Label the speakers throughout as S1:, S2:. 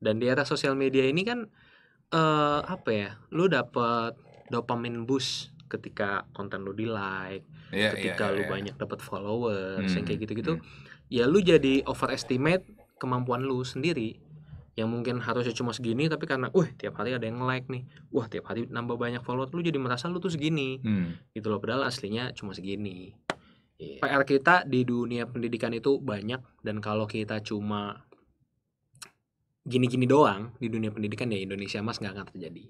S1: dan di era sosial media ini kan uh, apa ya lu dapat dopamin boost ketika konten lu di like yeah, iya, ketika yeah, yeah, lu yeah. banyak dapat followers hmm. yang kayak gitu-gitu hmm. ya lu jadi overestimate kemampuan lu sendiri yang mungkin harusnya cuma segini tapi karena wah tiap hari ada yang like nih wah tiap hari nambah banyak follower lu jadi merasa lu tuh segini hmm. gitu loh padahal aslinya cuma segini yeah. PR kita di dunia pendidikan itu banyak dan kalau kita cuma gini-gini doang di dunia pendidikan ya Indonesia Mas nggak akan terjadi.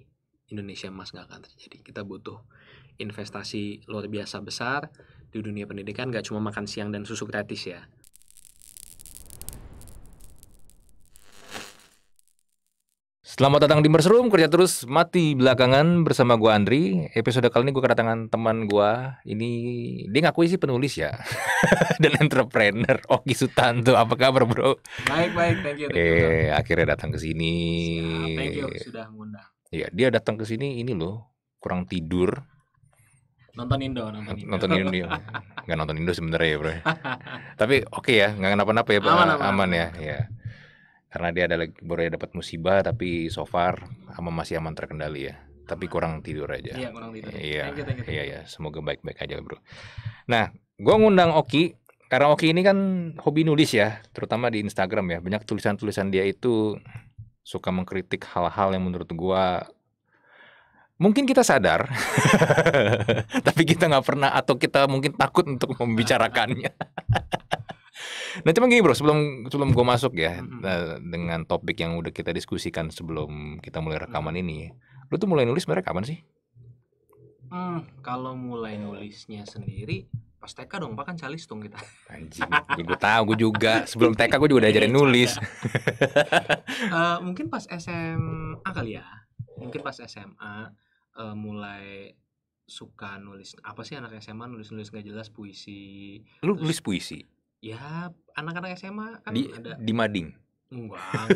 S1: Indonesia Mas nggak akan terjadi. Kita butuh investasi luar biasa besar di dunia pendidikan, nggak cuma makan siang dan susu gratis ya. Selamat datang di Mersroom, kerja terus mati belakangan bersama gua Andri. Episode kali ini gua kedatangan teman gua. Ini dia ngakui sih penulis ya. Dan entrepreneur Oki oh, Sutanto. Apa kabar, Bro? Baik, baik. Thank you. Thank you eh, akhirnya datang ke sini. Thank you sudah ngundang. Iya, dia datang ke sini ini loh, kurang tidur. Nonton Indo, nonton Indo. Nonton Indo. Enggak iya. nonton Indo sebenarnya ya, Bro. Tapi oke okay ya, enggak kenapa-napa ya, aman, aman, aman, aman ya. ya karena dia ada baru dapat musibah tapi so far ama masih aman terkendali ya tapi kurang tidur aja iya kurang tidur iya iya iya semoga baik baik aja bro nah gue ngundang Oki karena Oki ini kan hobi nulis ya terutama di Instagram ya banyak tulisan tulisan dia itu suka mengkritik hal-hal yang menurut gue mungkin kita sadar, tapi kita nggak pernah atau kita mungkin takut untuk membicarakannya. nah cuman gini bro sebelum sebelum gue masuk ya mm -hmm. dengan topik yang udah kita diskusikan sebelum kita mulai rekaman mm -hmm. ini lu tuh mulai nulis mereka kapan sih hmm, kalau mulai nulisnya sendiri pas TK dong pak bahkan calistung kita anjing ya gue tau, gue juga sebelum TK gue juga udah ajarin nulis uh, mungkin pas SMA kali ya mungkin pas SMA uh, eh, mulai suka nulis apa sih anak SMA nulis nulis nggak jelas puisi lu Terus, nulis puisi ya anak-anak SMA kan di, ada di mading Enggak,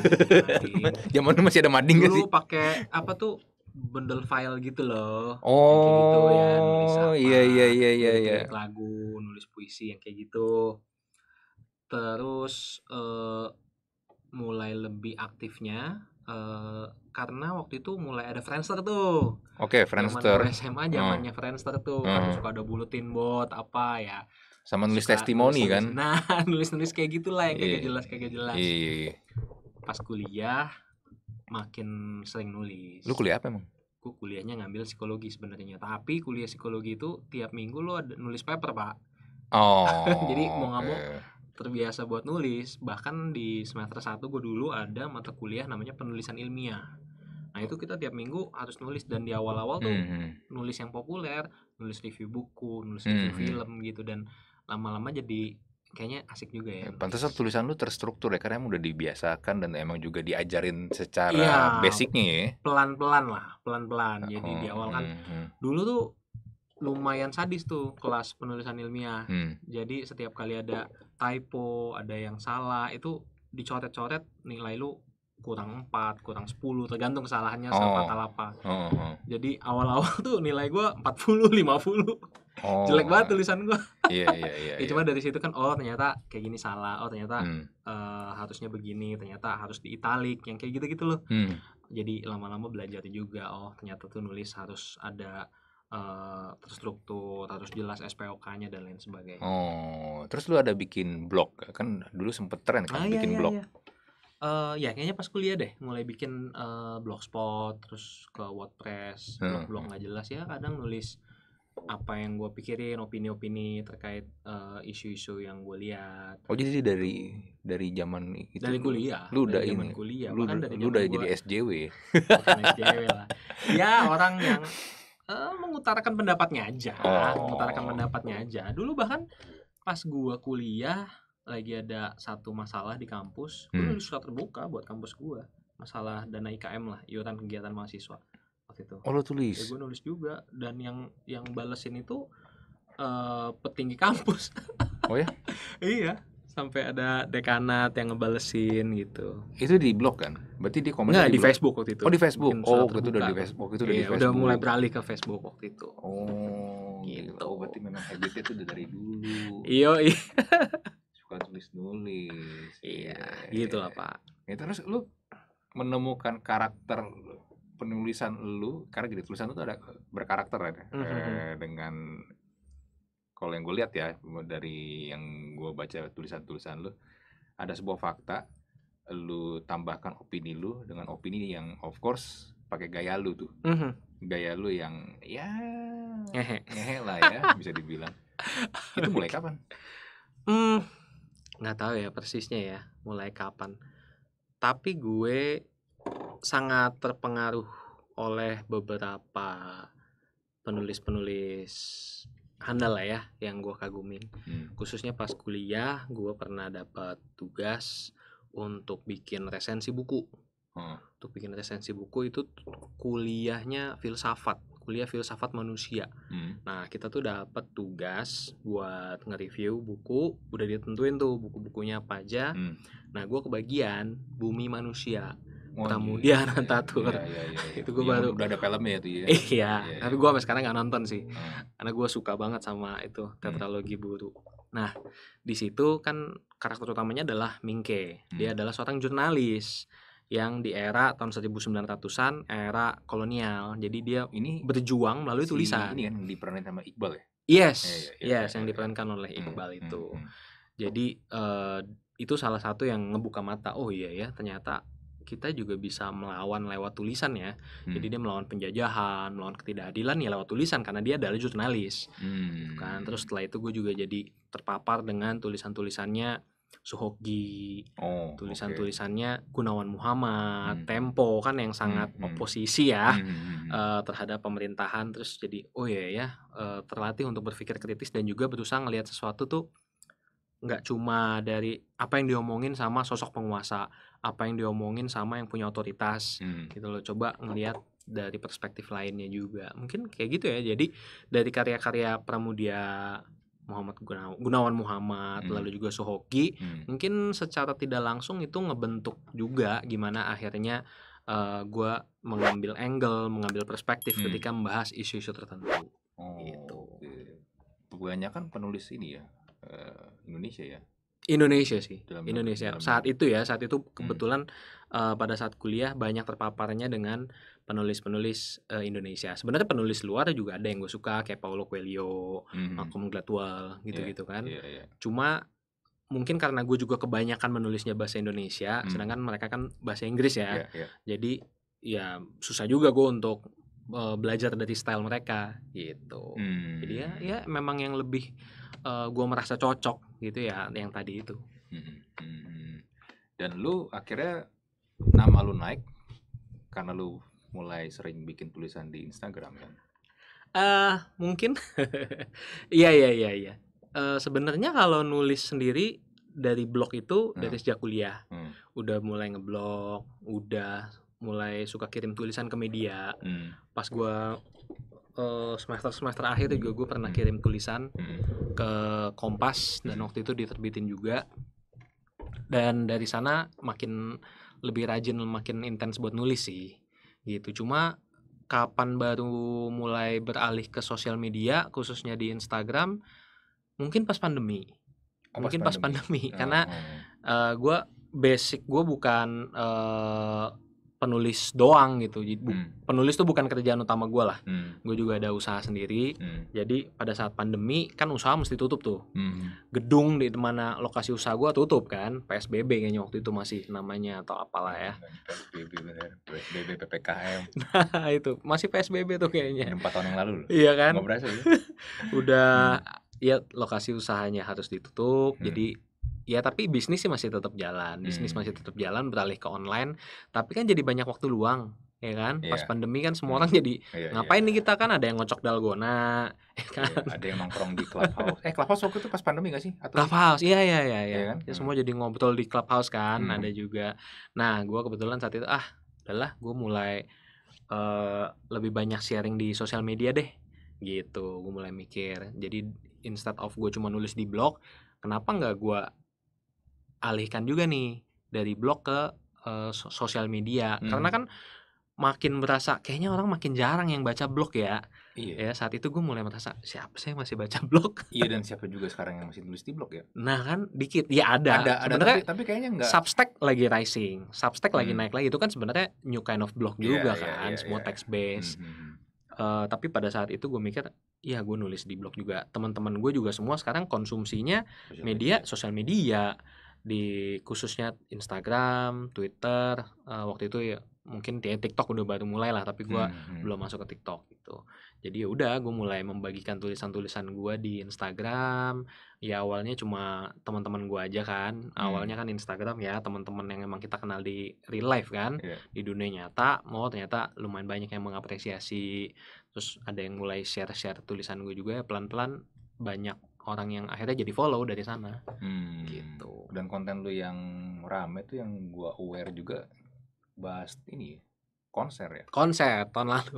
S1: zaman dulu masih ada mading gak sih? pakai apa tuh bundle file gitu loh. Gitu, oh, iya, iya iya gitu, iya iya iya. Lagu, nulis puisi yang kayak gitu. Terus uh, mulai lebih aktifnya Uh, karena waktu itu mulai ada Friendster tuh. Oke, okay, Friendster. Zaman SMA oh. zamannya hmm. Friendster tuh hmm. kan oh. suka ada bulletin board apa ya
S2: sama nulis Suka, testimoni nulis, kan
S1: nah nulis nulis kayak gitulah yang yeah. jelas kayak jelas yeah. Iya, iya. pas kuliah makin sering nulis lu kuliah apa emang gue kuliahnya ngambil psikologi sebenarnya tapi kuliah psikologi itu tiap minggu lu ada nulis paper pak oh jadi mau nggak mau terbiasa buat nulis bahkan di semester satu gue dulu ada mata kuliah namanya penulisan ilmiah nah itu kita tiap minggu harus nulis dan di awal-awal tuh mm -hmm. nulis yang populer nulis review buku nulis review mm -hmm. film gitu dan lama-lama jadi kayaknya asik juga ya. Pantas tulisan lu terstruktur ya karena emang udah dibiasakan dan emang juga diajarin secara ya, basicnya ya. Pelan-pelan lah, pelan-pelan. Jadi oh, di awal kan hmm, hmm. dulu tuh lumayan sadis tuh kelas penulisan ilmiah. Hmm. Jadi setiap kali ada typo, ada yang salah, itu dicoret-coret nilai lu kurang 4, kurang 10 tergantung kesalahannya oh. sama apa. Oh, oh. Jadi awal-awal tuh nilai gua 40, 50 oh. jelek banget tulisan gue
S2: iya iya iya, ya iya
S1: cuma dari situ kan oh ternyata kayak gini salah oh ternyata hmm. uh, harusnya begini ternyata harus di italik yang kayak gitu gitu loh hmm. jadi lama-lama belajar juga oh ternyata tuh nulis harus ada Uh, terstruktur, harus jelas SPOK-nya dan lain sebagainya. Oh, terus lu ada bikin blog kan dulu sempet tren kan ah, iya, bikin iya, blog. Iya. Uh, ya kayaknya pas kuliah deh mulai bikin uh, blogspot terus ke WordPress hmm, blog-blog hmm. nggak jelas ya kadang nulis apa yang gue pikirin opini-opini terkait eh, isu-isu uh, yang gue lihat oh jadi gitu. dari dari zaman itu dari kuliah lu udah ini ya? kuliah lu, bahkan dari lu udah gua, jadi SJW SJW lah ya orang yang uh, mengutarakan pendapatnya aja oh. mengutarakan pendapatnya aja dulu bahkan pas gue kuliah lagi ada satu masalah di kampus hmm. gue nulis surat terbuka buat kampus gue masalah dana IKM lah iuran kegiatan mahasiswa waktu itu. Oh lo tulis? Ya, gue nulis juga dan yang yang balesin itu uh, petinggi kampus. Oh ya? iya sampai ada dekanat yang ngebalesin gitu. Itu di blog kan? Berarti di komentar? Nggak, di, di Facebook waktu itu. Oh di Facebook. Mungkin oh waktu itu udah di Facebook. Itu udah iya, di Facebook. Udah mulai beralih ke Facebook waktu itu. Oh gitu. Oh, berarti memang habitnya itu udah dari dulu. iya iya. Suka tulis nulis. Iya, iya gitu iya, lah iya. pak. Ya terus lu menemukan karakter penulisan lu karena gini tulisan lu tuh ada eh, berkarakter kan ya mm -hmm. eh, dengan kalau yang gue lihat ya dari yang gue baca tulisan-tulisan lu ada sebuah fakta lu tambahkan opini lu dengan opini yang of course pakai gaya lu tuh mm -hmm. gaya lu yang ya ngehe lah ya bisa dibilang itu mulai kapan nggak hmm, nggak tahu ya persisnya ya mulai kapan tapi gue sangat terpengaruh oleh beberapa penulis-penulis handal lah ya yang gue kagumin hmm. khususnya pas kuliah gue pernah dapat tugas untuk bikin resensi buku hmm. untuk bikin resensi buku itu kuliahnya filsafat kuliah filsafat manusia hmm. nah kita tuh dapat tugas buat nge-review buku udah ditentuin tuh buku-bukunya apa aja hmm. nah gue kebagian bumi manusia oh, Pramudia iya, iya, iya, iya, itu gue iya, baru udah ada filmnya itu ya iya, iya tapi gue sampai sekarang nggak nonton sih hmm. karena gue suka banget sama itu tetralogi hmm. buru nah di situ kan karakter utamanya adalah Mingke hmm. dia adalah seorang jurnalis yang di era tahun 1900-an era kolonial jadi dia ini berjuang melalui si tulisan ini kan diperanin sama Iqbal ya yes ya, ya, ya, yes yang diperankan oleh Iqbal hmm, itu hmm, hmm. jadi uh, itu salah satu yang ngebuka mata oh iya ya ternyata kita juga bisa melawan lewat tulisan ya. Hmm. Jadi dia melawan penjajahan, melawan ketidakadilan ya lewat tulisan karena dia adalah jurnalis. Gitu hmm. Kan terus setelah itu gue juga jadi terpapar dengan tulisan-tulisannya suhogi oh, tulisan-tulisannya okay. Gunawan Muhammad, hmm. Tempo kan yang sangat hmm. hmm. oposisi ya hmm. uh, terhadap pemerintahan terus jadi oh ya ya uh, terlatih untuk berpikir kritis dan juga berusaha ngelihat sesuatu tuh nggak cuma dari apa yang diomongin sama sosok penguasa apa yang diomongin sama yang punya otoritas hmm. gitu loh coba ngelihat dari perspektif lainnya juga mungkin kayak gitu ya jadi dari karya-karya Pramudia Muhammad Gunawan, Muhammad hmm. lalu juga Sohoki hmm. mungkin secara tidak langsung itu ngebentuk juga gimana akhirnya uh, eh, gue mengambil angle mengambil perspektif hmm. ketika membahas isu-isu tertentu oh, gitu banyak kan penulis ini ya uh, Indonesia ya Indonesia sih, dalam Indonesia. Dalam saat itu ya, saat itu hmm. kebetulan hmm. uh, pada saat kuliah banyak terpaparnya dengan penulis-penulis uh, Indonesia. Sebenarnya penulis luar juga ada yang gue suka kayak Paulo Coelho, hmm. Malcolm Gladwell gitu-gitu yeah, kan. Yeah, yeah. Cuma mungkin karena gue juga kebanyakan menulisnya bahasa Indonesia, hmm. sedangkan mereka kan bahasa Inggris ya. Yeah, yeah. Jadi ya susah juga gue untuk uh, belajar dari style mereka gitu. Hmm. Jadi ya, hmm. ya memang yang lebih uh, eh, gue merasa cocok gitu ya yang tadi itu. Hmm, hmm. Dan lu akhirnya nama lu naik karena lu mulai sering bikin tulisan di Instagram kan? Uh, mungkin. Iya iya iya iya. Uh, Sebenarnya kalau nulis sendiri dari blog itu hmm. dari sejak kuliah, hmm. udah mulai ngeblog, udah mulai suka kirim tulisan ke media hmm. pas gua semester eh, semester semester akhir juga gue pernah hmm. kirim tulisan hmm. ke Kompas dan waktu itu diterbitin juga dan dari sana makin lebih rajin makin intens buat nulis sih gitu cuma kapan baru mulai beralih ke sosial media khususnya di Instagram mungkin pas pandemi oh, mungkin pas pandemi, pas pandemi. Oh. karena uh, gue basic gue bukan uh, penulis doang gitu. Jadi hmm. penulis tuh bukan kerjaan utama gue lah. Hmm. Gue juga ada usaha sendiri. Hmm. Jadi pada saat pandemi kan usaha mesti tutup tuh. Hmm. Gedung di mana lokasi usaha gue tutup kan. PSBB kayaknya waktu itu masih namanya atau apalah ya. PSBB PSBB PPKM. nah itu masih PSBB tuh kayaknya. Empat tahun yang lalu loh. Iya kan. Gak berasa ya. Udah hmm. ya lokasi usahanya harus ditutup. Hmm. Jadi Ya tapi bisnis sih masih tetap jalan, bisnis hmm. masih tetap jalan beralih ke online, tapi kan jadi banyak waktu luang, ya kan? Yeah. Pas iya. pandemi kan semua hmm. orang jadi yeah, iya. ngapain yeah. nih kita kan ada yang ngocok dalgona, ya iya, kan? Yeah, ada yang nongkrong di clubhouse. eh clubhouse waktu itu pas pandemi gak sih? Atau clubhouse, iya iya iya. iya. kan? ya hmm. semua jadi ngobrol di clubhouse kan, hmm. ada juga. Nah gue kebetulan saat itu ah, adalah gue mulai uh, lebih banyak sharing di sosial media deh, gitu. Gue mulai mikir. Jadi instead of gue cuma nulis di blog, kenapa nggak gue alihkan juga nih dari blog ke uh, sosial media hmm. karena kan makin merasa kayaknya orang makin jarang yang baca blog ya. Iya. Ya saat itu gue mulai merasa siapa sih yang masih baca blog? Iya dan siapa juga sekarang yang masih nulis di blog ya? Nah kan dikit ya ada. Ada, ada tapi, tapi kayaknya enggak. Substack lagi rising, Substack hmm. lagi naik lagi itu kan sebenarnya new kind of blog iya, juga yeah, iya, kan, yeah, semua yeah. text based. Mm -hmm. uh, tapi pada saat itu gue mikir, ya gue nulis di blog juga. Teman-teman gue juga semua sekarang konsumsinya sosial media, media. sosial media di khususnya Instagram, Twitter, uh, waktu itu ya mungkin ya TikTok udah baru mulai lah tapi gue hmm, hmm, belum masuk ke TikTok gitu jadi ya udah gue mulai membagikan tulisan-tulisan gue di Instagram ya awalnya cuma teman-teman gue aja kan hmm. awalnya kan Instagram ya teman-teman yang emang kita kenal di real life kan yeah. di dunia nyata mau oh, ternyata lumayan banyak yang mengapresiasi terus ada yang mulai share-share tulisan gue juga pelan-pelan banyak orang yang akhirnya jadi follow dari sana hmm. gitu dan konten lu yang rame tuh yang gua aware juga bahas ini ya, konser ya konser tahun lalu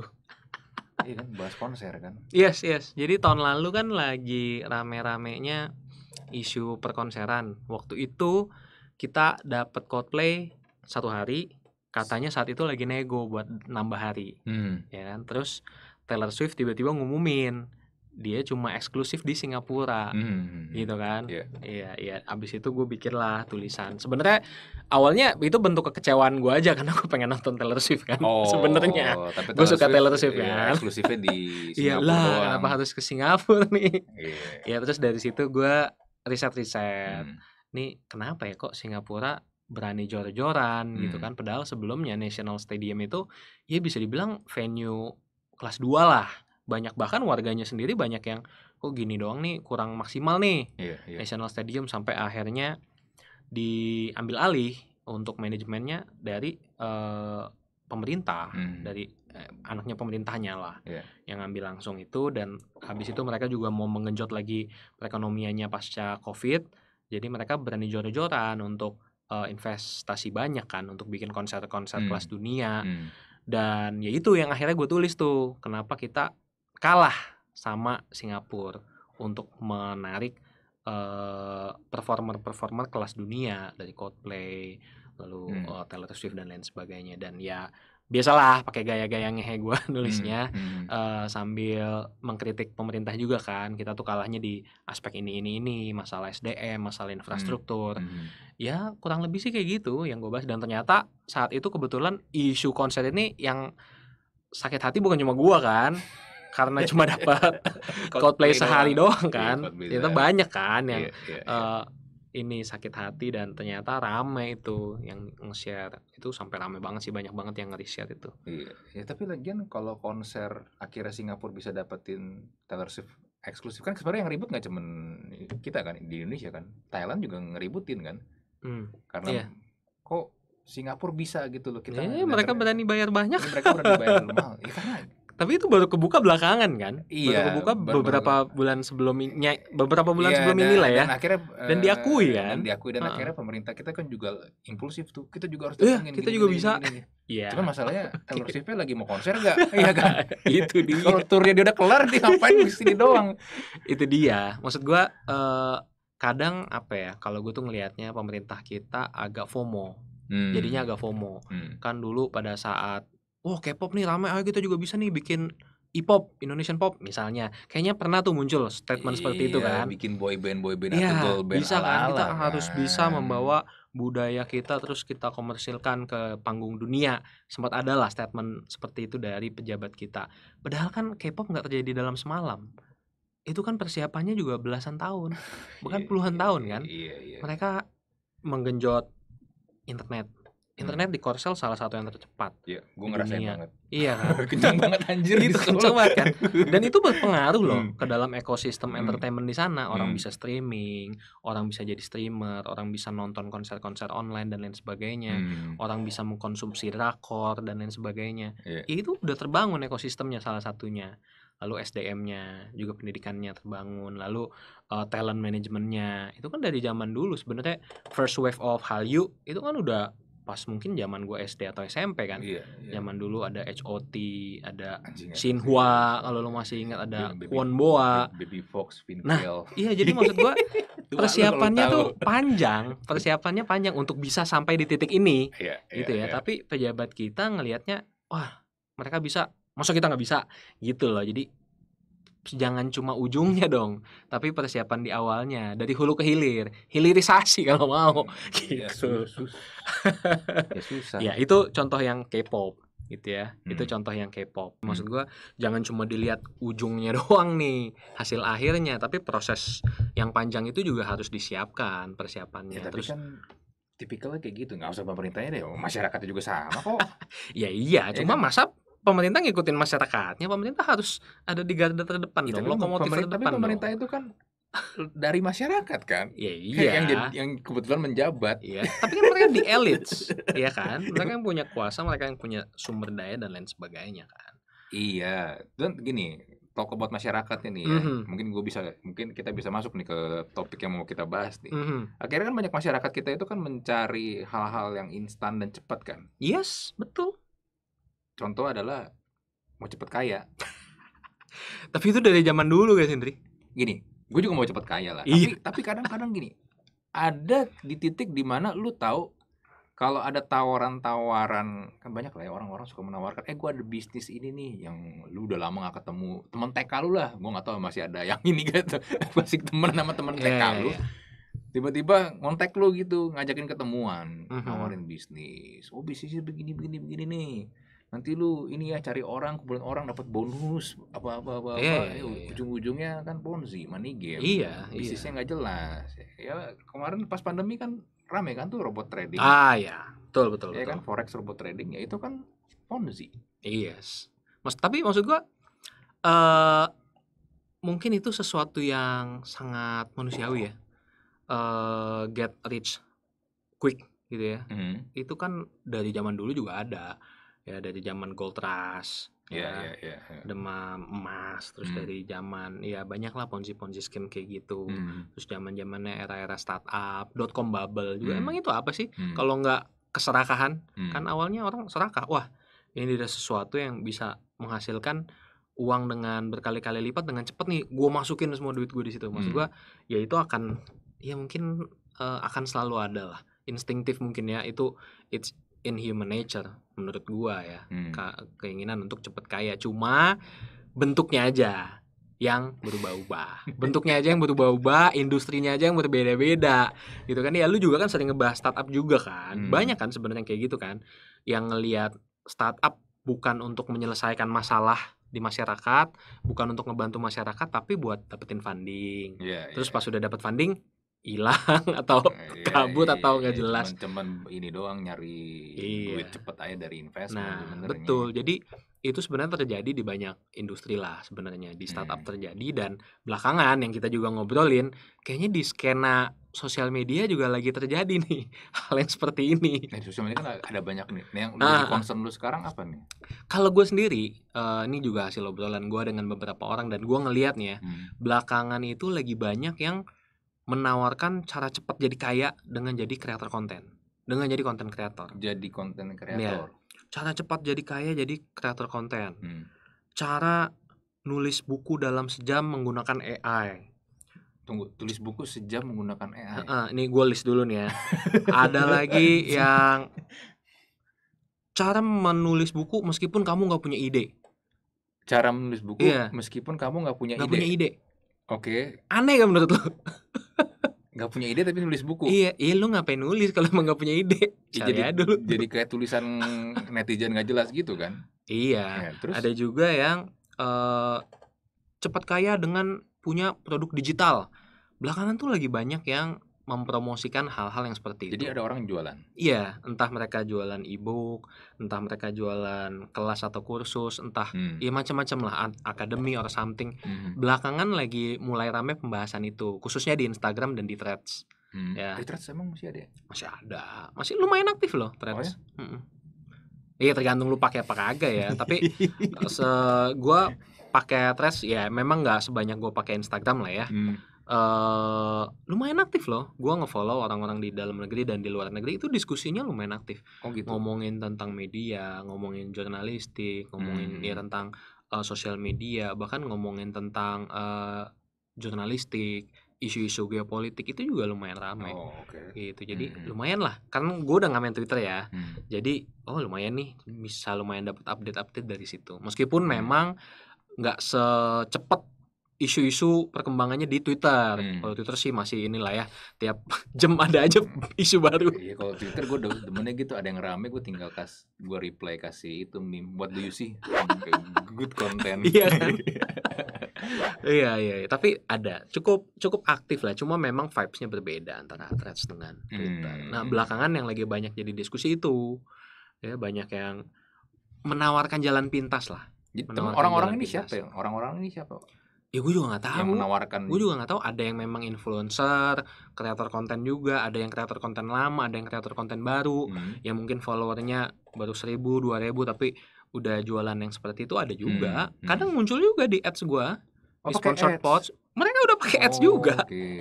S1: iya kan bahas konser kan yes yes jadi tahun lalu kan lagi rame-ramenya isu perkonseran waktu itu kita dapat Coldplay satu hari katanya saat itu lagi nego buat nambah hari hmm. ya kan terus Taylor Swift tiba-tiba ngumumin dia cuma eksklusif di Singapura hmm. hmm, hmm, hmm. gitu kan iya yeah. iya abis itu gue lah tulisan sebenarnya awalnya itu bentuk kekecewaan gue aja karena gue pengen nonton Taylor Swift kan oh, sebenarnya gue suka Swift, Taylor Swift iya, kan ya, eksklusifnya di Singapura lah kenapa harus ke Singapura nih yeah. ya terus dari situ gue riset riset hmm. nih kenapa ya kok Singapura berani jor-joran gitu hmm. gitu kan padahal sebelumnya National Stadium itu ya bisa dibilang venue kelas 2 lah banyak bahkan warganya sendiri banyak yang kok gini doang nih kurang maksimal nih yeah, yeah. National Stadium sampai akhirnya diambil alih untuk manajemennya dari uh, pemerintah hmm. dari eh, anaknya pemerintahnya lah yeah. yang ngambil langsung itu dan habis itu mereka juga mau mengenjot lagi perekonomiannya pasca covid jadi mereka berani jor-joran untuk uh, investasi banyak kan untuk bikin konser-konser hmm. kelas dunia hmm. dan ya itu yang akhirnya gue tulis tuh kenapa kita kalah sama Singapura untuk menarik eh, performer-performer uh, kelas dunia dari Coldplay, lalu hmm. uh, Taylor Swift dan lain sebagainya dan ya biasalah pakai gaya-gaya ngehe gue hmm, nulisnya hmm, hmm. Uh, sambil mengkritik pemerintah juga kan kita tuh kalahnya di aspek ini ini ini masalah SDM masalah hmm, infrastruktur hmm, hmm. ya kurang lebih sih kayak gitu yang gue bahas dan ternyata saat itu kebetulan isu konser ini yang sakit hati bukan cuma gue kan karena ya. cuma dapat Coldplay sehari iya, doang, kan. Yeah, itu banyak kan yang yeah, yeah, yeah. Uh, ini sakit hati dan ternyata rame itu yang nge-share itu sampai rame banget sih banyak banget yang nge-share itu iya ya tapi lagian kalau konser akhirnya Singapura bisa dapetin Taylor Swift eksklusif kan sebenarnya yang ribut nggak cuman kita kan di Indonesia kan Thailand juga ngeributin kan hmm. karena iya. kok Singapura bisa gitu loh kita eh, mereka berani bayar banyak iya, mereka berani bayar mahal ya, karena tapi itu baru kebuka belakangan kan iya baru kebuka baru beberapa baru. bulan sebelumnya beberapa bulan iya, sebelum inilah ya dan akhirnya dan diakui eh, kan dan diakui dan uh. akhirnya pemerintah kita kan juga impulsif tuh kita juga harus iya, datangin kita gini, juga gini, bisa gini,
S2: Iya. Cuman masalahnya
S1: Taylor Swift lagi mau konser gak? Iya kan? itu dia. Kalau turnya dia udah kelar dia ngapain di sini doang? itu dia. Maksud gua uh, kadang apa ya? Kalau gue tuh ngelihatnya pemerintah kita agak FOMO. Hmm. Jadinya agak FOMO. Hmm. Kan dulu pada saat wah oh, K-pop nih rame, ayo kita juga bisa nih bikin E-pop, Indonesian pop misalnya. Kayaknya pernah tuh muncul statement iya, seperti itu iya, kan. bikin boy band, boy band iya, atau girl band bisa ala -ala, kan kita kan. harus bisa membawa budaya kita terus kita komersilkan ke panggung dunia. Sempat ada lah statement seperti itu dari pejabat kita. Padahal kan K-pop gak terjadi dalam semalam itu kan persiapannya juga belasan tahun bahkan iya, puluhan iya, tahun kan mereka menggenjot internet Hmm. internet di Korsel salah satu yang tercepat. Iya, gue ngerasain dunia. banget. Iya kan? kencang banget anjir gitu, kenceng banget kan. Dan itu berpengaruh loh hmm. ke dalam ekosistem hmm. entertainment di sana. Orang bisa streaming, orang bisa jadi streamer, orang bisa nonton konser-konser online dan lain sebagainya. Orang bisa mengkonsumsi rakor dan lain sebagainya. Yeah. Itu udah terbangun ekosistemnya salah satunya lalu SDM-nya juga pendidikannya terbangun lalu uh, talent manajemennya itu kan dari zaman dulu sebenarnya first wave of Hallyu itu kan udah pas mungkin zaman gue SD atau SMP kan. Iya, iya. Zaman dulu ada HOT, ada Sinhua, ya. kalau lo masih ingat ada baby, Boa, Baby Fox, Finkel. Nah, iya jadi maksud gue persiapannya tuh panjang, persiapannya panjang untuk bisa sampai di titik ini. Iya, gitu iya, ya. Iya. Tapi pejabat kita ngelihatnya, wah, mereka bisa, masa kita nggak bisa? Gitu loh. Jadi jangan cuma ujungnya dong, tapi persiapan di awalnya dari hulu ke hilir, hilirisasi kalau mau. Hmm, iya, gitu. Ya, sus ya susah. Ya itu contoh yang K-pop gitu ya. Hmm. Itu contoh yang K-pop. Hmm. Maksud gua jangan cuma dilihat ujungnya doang nih, hasil akhirnya, tapi proses yang panjang itu juga harus disiapkan persiapannya. Ya, tapi Terus kan tipikalnya kayak gitu nggak usah pemerintahnya deh masyarakatnya juga sama kok ya iya ya, cuma kan? masa pemerintah ngikutin masyarakatnya pemerintah harus ada di garda terdepan ya, dong lokomotif terdepan tapi pemerintah itu kan dari masyarakat kan ya, iya yang iya. yang kebetulan menjabat ya tapi kan mereka di elit ya kan mereka yang punya kuasa mereka yang punya sumber daya dan lain sebagainya kan iya dan gini talk about masyarakat ini ya. Mm-hmm. Mungkin gue bisa, mungkin kita bisa masuk nih ke topik yang mau kita bahas nih. Mm-hmm. Akhirnya kan banyak masyarakat kita itu kan mencari hal-hal yang instan dan cepat kan. Yes, betul contoh adalah mau cepet kaya tapi itu dari zaman dulu guys Hendri gini gue juga mau cepet kaya lah iya. tapi tapi kadang-kadang gini ada di titik dimana lu tahu kalau ada tawaran-tawaran kan banyak lah ya orang-orang suka menawarkan eh gue ada bisnis ini nih yang lu udah lama gak ketemu temen TK lu lah gue gak tahu masih ada yang ini gitu masih temen sama temen iya, TK yeah, lu tiba tiba-tiba ngontek lu gitu ngajakin ketemuan uh mhm. -huh. nawarin bisnis oh bisnisnya begini begini begini nih nanti lu ini ya cari orang kemudian orang dapat bonus apa apa apa, iya, -apa. Yeah, yeah, ujung-ujungnya kan ponzi money game iya yeah, bisnisnya nggak jelas ya kemarin pas pandemi kan rame kan tuh robot trading ah ya betul betul ya kan, betul. kan forex robot trading ya itu kan ponzi yes mas tapi maksud gua uh, mungkin itu sesuatu yang sangat manusiawi ya uh, get rich quick gitu ya mm -hmm. itu kan dari zaman dulu juga ada ya dari zaman gold rush yeah, ya yeah, yeah, yeah. demam emas terus hmm. dari zaman ya banyak lah ponzi ponzi scheme kayak gitu hmm. terus zaman zamannya era era startup dot com bubble juga hmm. emang itu apa sih hmm. kalau nggak keserakahan hmm. kan awalnya orang serakah wah ini ada sesuatu yang bisa menghasilkan uang dengan berkali-kali lipat dengan cepat nih gue masukin semua duit gue di situ maksud gue hmm. ya itu akan ya mungkin uh, akan selalu ada lah instinktif mungkin ya itu it's in human nature menurut gua ya hmm. Ke keinginan untuk cepet kaya cuma bentuknya aja yang berubah-ubah bentuknya aja yang berubah-ubah industrinya aja yang berbeda-beda gitu kan ya lu juga kan sering ngebahas startup juga kan hmm. banyak kan sebenarnya kayak gitu kan yang ngelihat startup bukan untuk menyelesaikan masalah di masyarakat bukan untuk ngebantu masyarakat tapi buat dapetin funding. Yeah, terus yeah. pas sudah dapet funding hilang atau ya, kabut ya, atau iya. nggak ya, jelas. Cuman, cuman ini doang nyari iya. duit cepet aja dari investment. Nah sebenernya. betul. Jadi itu sebenarnya terjadi di banyak industri lah sebenarnya di startup hmm. terjadi dan belakangan yang kita juga ngobrolin kayaknya di skena sosial media juga lagi terjadi nih hal yang seperti ini. Nah, eh, di sosial media kan ah. ada banyak nih. Nah, yang nah, concern lu sekarang apa nih? Kalau gue sendiri, uh, ini juga hasil obrolan gue dengan beberapa orang dan gue ngeliat ya, hmm. belakangan itu lagi banyak yang menawarkan cara cepat jadi kaya dengan jadi kreator konten dengan jadi konten kreator jadi konten iya. kreator ya. cara cepat jadi kaya jadi kreator konten hmm. cara nulis buku dalam sejam menggunakan AI tunggu tulis buku sejam menggunakan AI uh, ini gue list dulu nih ya ada lagi yang cara menulis buku meskipun kamu nggak punya ide cara menulis buku iya. meskipun kamu nggak punya gak ide. punya ide oke okay. aneh kan menurut lo nggak punya ide tapi nulis buku iya iya lu ngapain nulis kalau emang nggak punya ide ya, jadi dulu jadi kayak tulisan netizen nggak jelas gitu kan iya ya, terus ada juga yang uh, cepat kaya dengan punya produk digital belakangan tuh lagi banyak yang mempromosikan hal-hal yang seperti itu. Jadi ada orang yang jualan. Iya, entah mereka jualan e-book, entah mereka jualan kelas atau kursus, entah hmm. ya macam-macam lah akademi or something. Hmm. Belakangan lagi mulai rame pembahasan itu, khususnya di Instagram dan di Threads. Hmm. Ya. Di Threads emang masih ada? Ya? Masih ada. Masih lumayan aktif loh Threads. Oh ya? Hmm. Iya tergantung lu pakai apa kagak ya. Tapi eh, se gua pakai Threads ya memang nggak sebanyak gue pakai Instagram lah ya. Hmm uh, lumayan aktif loh. gue ngefollow orang-orang di dalam negeri dan di luar negeri itu diskusinya lumayan aktif. Oh gitu. Ngomongin tentang media, ngomongin jurnalistik, ngomongin hmm. ya tentang uh, sosial media, bahkan ngomongin tentang uh, jurnalistik, isu-isu geopolitik itu juga lumayan ramai. Oh, okay. Gitu. Jadi hmm. lumayan lah. kan gue udah ngamen Twitter ya. Mm. Jadi oh lumayan nih bisa lumayan dapat update-update dari situ. Meskipun mm. memang nggak secepat isu-isu perkembangannya di Twitter. Hmm. Kalau Twitter sih masih inilah ya, tiap jam ada aja isu baru. Iya, kalau Twitter gue demennya gitu, ada yang rame gue tinggal kas gue reply kasih itu meme what do you see? Good content. iya kan? Iya, iya, iya, tapi ada cukup cukup aktif lah. Cuma memang vibesnya berbeda antara threads dengan Twitter. Hmm. Nah belakangan yang lagi banyak jadi diskusi itu, ya banyak yang menawarkan jalan pintas lah. Gitu. Orang-orang ini, ini siapa ya? Orang-orang ini siapa? ya gue juga nggak tahu yang menawarkan gue juga gitu. nggak tahu ada yang memang influencer kreator konten juga ada yang kreator konten lama ada yang kreator konten baru hmm. yang mungkin followernya baru seribu dua ribu tapi udah jualan yang seperti itu ada juga hmm. Hmm. kadang muncul juga di ads gue oh,
S2: di sponsor pods
S1: mereka udah pakai oh, ads juga oh, okay.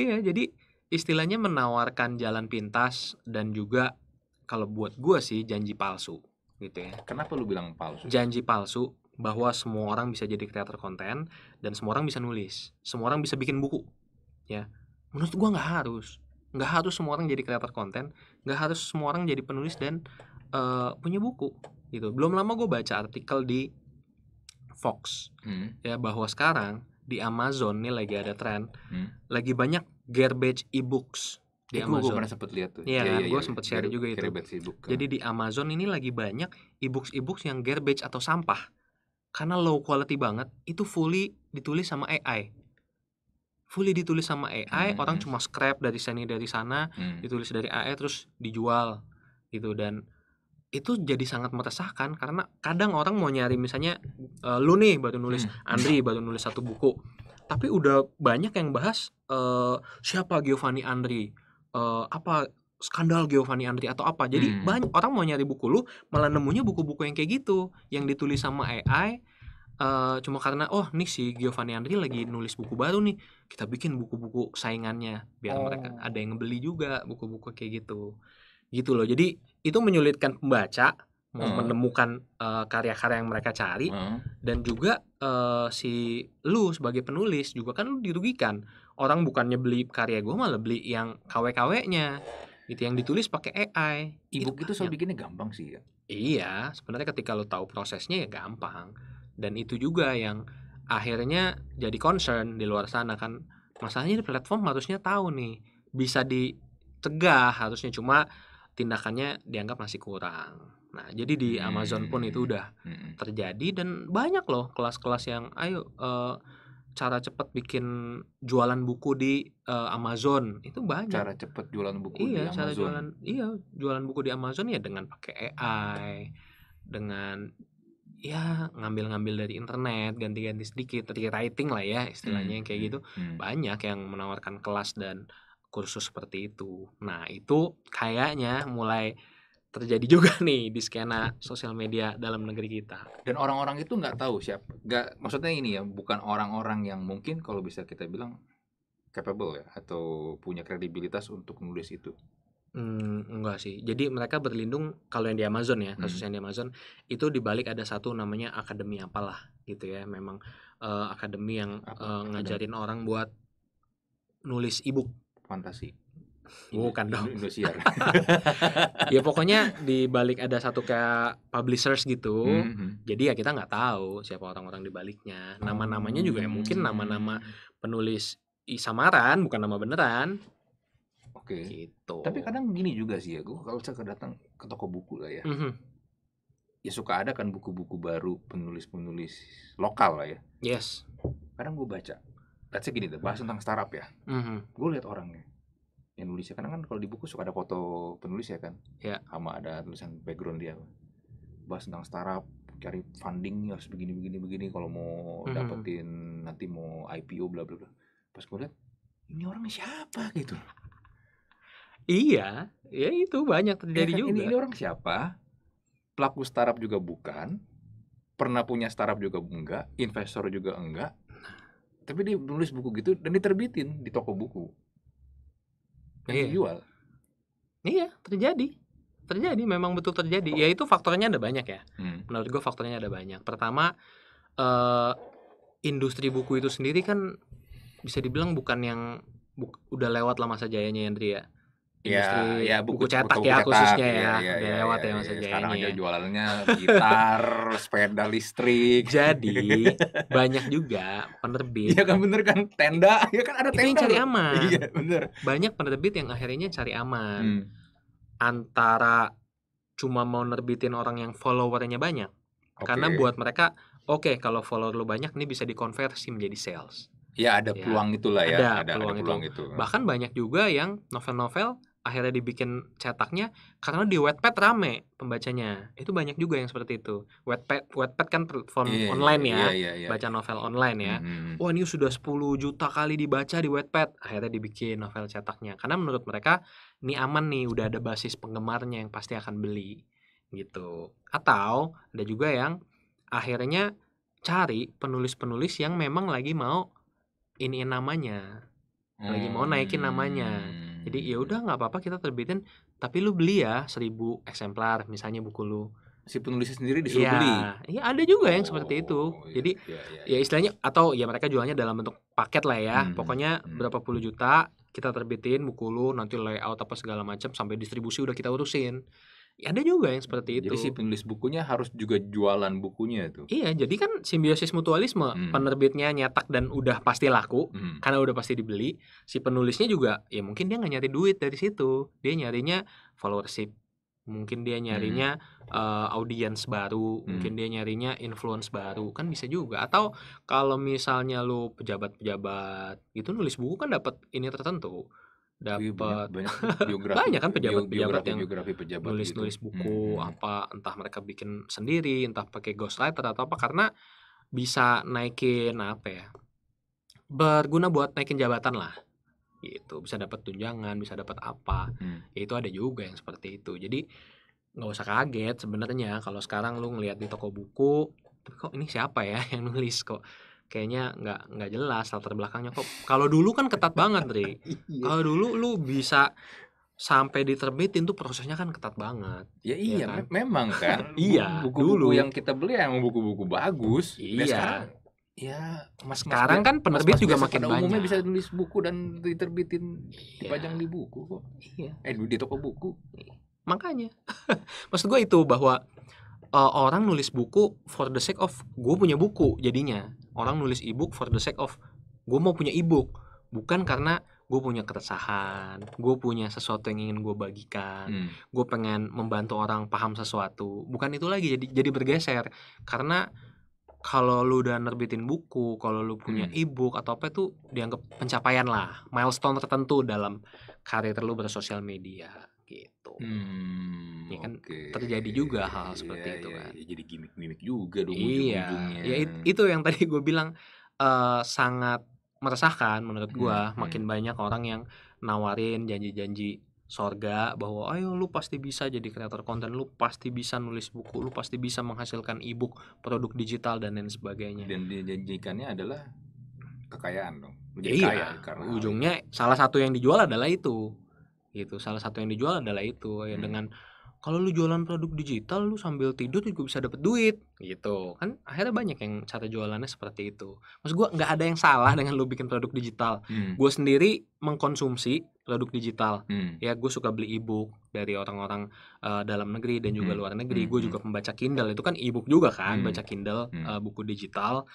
S1: iya jadi istilahnya menawarkan jalan pintas dan juga kalau buat gue sih janji palsu gitu ya kenapa lu bilang palsu janji palsu bahwa semua orang bisa jadi kreator konten dan semua orang bisa nulis semua orang bisa bikin buku ya menurut gue nggak harus nggak harus semua orang jadi kreator konten nggak harus semua orang jadi penulis dan uh, punya buku gitu belum lama gue baca artikel di Fox hmm. ya bahwa sekarang di Amazon nih lagi ada tren hmm. lagi banyak garbage e-books di itu Amazon. Gue pernah sempat lihat tuh. Iya, ya, ya, gue ya, sempat share juga itu. e-book. Jadi ah. di Amazon ini lagi banyak e-books e-books yang garbage atau sampah karena low quality banget itu fully ditulis sama AI fully ditulis sama AI hmm. orang ya. cuma scrap dari sini dari sana hmm. ditulis dari AI terus dijual gitu dan itu jadi sangat meresahkan karena kadang orang mau nyari misalnya e, lu nih baru nulis hmm. Andri baru nulis satu buku tapi udah banyak yang bahas e, siapa Giovanni Andri e, apa skandal Giovanni Andri atau apa jadi hmm. banyak orang mau nyari buku lu malah nemunya buku-buku yang kayak gitu yang ditulis sama AI uh, eh, cuma karena oh nih si Giovanni Andri lagi nulis buku baru nih kita bikin buku-buku saingannya biar oh. mereka ada yang ngebeli juga buku-buku kayak gitu gitu loh jadi itu menyulitkan pembaca hmm. menemukan eh, karya-karya uh, yang mereka cari hmm. dan juga uh, si lu sebagai penulis juga kan lu dirugikan orang bukannya beli karya gue malah beli yang kw kw gitu yang ditulis pakai AI ebook itu, itu soal ya. bikinnya gampang sih ya iya sebenarnya ketika lo tahu prosesnya ya gampang dan itu juga yang akhirnya jadi concern di luar sana kan masalahnya di platform harusnya tahu nih bisa dicegah harusnya cuma tindakannya dianggap masih kurang Nah, jadi di Amazon pun itu hmm, udah hmm. terjadi dan banyak loh kelas-kelas yang ayo uh, cara cepat bikin jualan buku di uh, Amazon itu banyak. Cara cepat jualan buku iya, di cara Amazon. Jualan, iya, jualan buku di Amazon ya dengan pakai AI, dengan ya ngambil-ngambil dari internet, ganti-ganti sedikit, rewriting lah ya istilahnya hmm. kayak hmm, gitu. Hmm. Banyak yang menawarkan kelas dan kursus seperti itu. Nah, itu kayaknya mulai terjadi juga nih di skena sosial media dalam negeri kita. Dan orang-orang itu nggak tahu siapa, nggak maksudnya ini ya, bukan orang-orang yang mungkin kalau bisa kita bilang capable ya atau punya kredibilitas untuk nulis itu. Hmm, enggak sih. Jadi mereka berlindung kalau yang di Amazon ya, kasus hmm. yang di Amazon itu dibalik ada satu namanya akademi apalah gitu ya. Memang uh, akademi yang Apa? uh, ngajarin orang buat nulis ebook fantasi. Bukan dong. Indosiar. ya pokoknya di balik ada satu kayak publishers gitu. Mm -hmm. Jadi ya kita nggak tahu siapa orang-orang di baliknya. Nama-namanya juga ya mungkin hmm. nama-nama penulis samaran bukan nama beneran. Oke. Okay. Gitu. Tapi kadang gini juga sih ya, gue kalau saya datang ke toko buku lah ya. Mm -hmm. Ya suka ada kan buku-buku baru penulis-penulis lokal lah ya. Yes. Kadang gue baca. say gini deh, bahas tentang startup ya. Mm -hmm. Gue lihat orangnya nulis ya, karena kan kalau di buku suka ada foto penulis ya kan ya sama ada tulisan background dia bahas tentang startup cari funding harus begini begini begini kalau mau mhm. dapetin nanti mau IPO bla bla bla pas gue lihat ini orang siapa gitu iya ya itu banyak terjadi ya kan, juga ini, ini orang siapa pelaku startup juga bukan pernah punya startup juga enggak investor juga enggak nah. tapi dia nulis buku gitu dan diterbitin di toko buku yang yeah. dijual iya terjadi terjadi memang betul terjadi ya itu faktornya ada banyak ya hmm. menurut gue faktornya ada banyak pertama uh, industri buku itu sendiri kan bisa dibilang bukan yang bu, udah lewat lah masa jayanya Andrea ya. Iya, industri ya, ya buku, buku cetak buku, ya cetak, khususnya ya, iya, iya, ya, ya, ya lewat ya, ya, ya maksudnya sekarang ini. aja ya. jualannya gitar sepeda listrik jadi banyak juga penerbit ya kan bener kan tenda ya kan ada tenda yang cari aman iya bener banyak penerbit yang akhirnya cari aman hmm. antara cuma mau nerbitin orang yang followernya banyak okay. karena buat mereka oke okay, kalau follower lu banyak ini bisa dikonversi menjadi sales Ya ada ya, peluang ya, itulah ya. Ada, ada peluang, ada peluang itu. itu. Bahkan banyak juga yang novel-novel akhirnya dibikin cetaknya karena di Wattpad rame pembacanya itu banyak juga yang seperti itu Wattpad Wattpad kan platform yeah, iya, online yeah, ya yeah, yeah, iya. baca novel online ya mm-hmm. mm-hmm. wah ini sudah 10 juta kali dibaca di Wattpad akhirnya dibikin novel cetaknya karena menurut mereka ini aman nih udah ada basis penggemarnya yang pasti akan beli gitu atau ada juga yang akhirnya cari penulis-penulis yang memang lagi mau ini namanya lagi mau naikin namanya hmm jadi ya udah nggak apa-apa kita terbitin tapi lu beli ya seribu eksemplar misalnya buku lu si penulisnya sendiri disuruh ya, beli. Iya, ada juga yang seperti itu. Oh, iya jadi iya, iya, ya, ya. istilahnya istilahnya atau ya mereka jualnya dalam bentuk paket lah ya. Hmm, Pokoknya hmm. berapa puluh juta kita terbitin buku lu nanti layout apa segala macam sampai distribusi udah kita urusin ya ada juga yang seperti itu. Jadi si penulis bukunya harus juga jualan bukunya itu. Iya, jadi kan simbiosis mutualisme. Hmm. Penerbitnya nyetak dan udah pasti laku hmm. karena udah pasti dibeli. Si penulisnya juga ya mungkin dia nggak nyari duit dari situ. Dia nyarinya followership. Mungkin dia nyarinya hmm. uh, audiens baru, hmm. mungkin dia nyarinya influence baru, kan bisa juga. Atau kalau misalnya lo pejabat-pejabat itu nulis buku kan dapat ini tertentu Iya, dapat banyak, banyak kan pejabat-pejabat yang biografi nulis-nulis buku hmm, hmm, hmm. apa entah mereka bikin sendiri entah pakai ghostwriter atau apa karena bisa naikin apa ya berguna buat naikin jabatan lah gitu bisa dapat tunjangan bisa dapat apa hmm. Ya itu ada juga yang seperti itu jadi nggak usah kaget sebenarnya kalau sekarang lu ngelihat di toko buku tapi kok ini siapa ya yang nulis kok kayaknya nggak nggak jelas latar belakangnya kok kalau dulu kan ketat banget Ri iya. kalau dulu lu bisa sampai diterbitin tuh prosesnya kan ketat banget ya, ya iya ya kan? Me memang kan iya buku-buku dulu yang kita beli yang buku-buku bagus iya ya mas, sekarang kan penerbit mas, mas juga makin banyak umumnya bisa nulis buku dan diterbitin iya. dipajang di buku kok iya eh di toko buku makanya maksud gue itu bahwa uh, orang nulis buku for the sake of gue punya buku jadinya orang nulis ebook for the sake of gue mau punya ebook bukan karena gue punya keresahan, gue punya sesuatu yang ingin gue bagikan, hmm. gue pengen membantu orang paham sesuatu. Bukan itu lagi jadi jadi bergeser karena kalau lu udah nerbitin buku, kalau lu punya hmm. e atau apa itu dianggap pencapaian lah, milestone tertentu dalam karir lu bersosial media gitu. Hmm, ya kan okay. terjadi juga hal, -hal seperti yeah, itu iya, kan. Iya, jadi gimmick-gimmick juga dong iya, ujung-ujungnya. Iya, it, itu yang tadi gue bilang uh, sangat meresahkan menurut gue. Hmm, Makin hmm. banyak orang yang nawarin janji-janji sorga bahwa ayo lu pasti bisa jadi kreator konten lu pasti bisa nulis buku lu pasti bisa menghasilkan ebook produk digital dan lain sebagainya dan dijanjikannya adalah kekayaan dong menjadi iya, kaya karena ujungnya salah satu yang dijual adalah itu gitu salah satu yang dijual adalah itu ya hmm. dengan kalau lu jualan produk digital lu sambil tidur juga bisa dapet duit gitu kan akhirnya banyak yang cara jualannya seperti itu maksud gue nggak ada yang salah dengan lu bikin produk digital hmm. gue sendiri mengkonsumsi produk digital hmm. ya gue suka beli e dari orang-orang uh, dalam negeri dan juga hmm. luar negeri hmm. gue hmm. juga membaca Kindle itu kan e juga kan hmm. baca Kindle hmm. uh, buku digital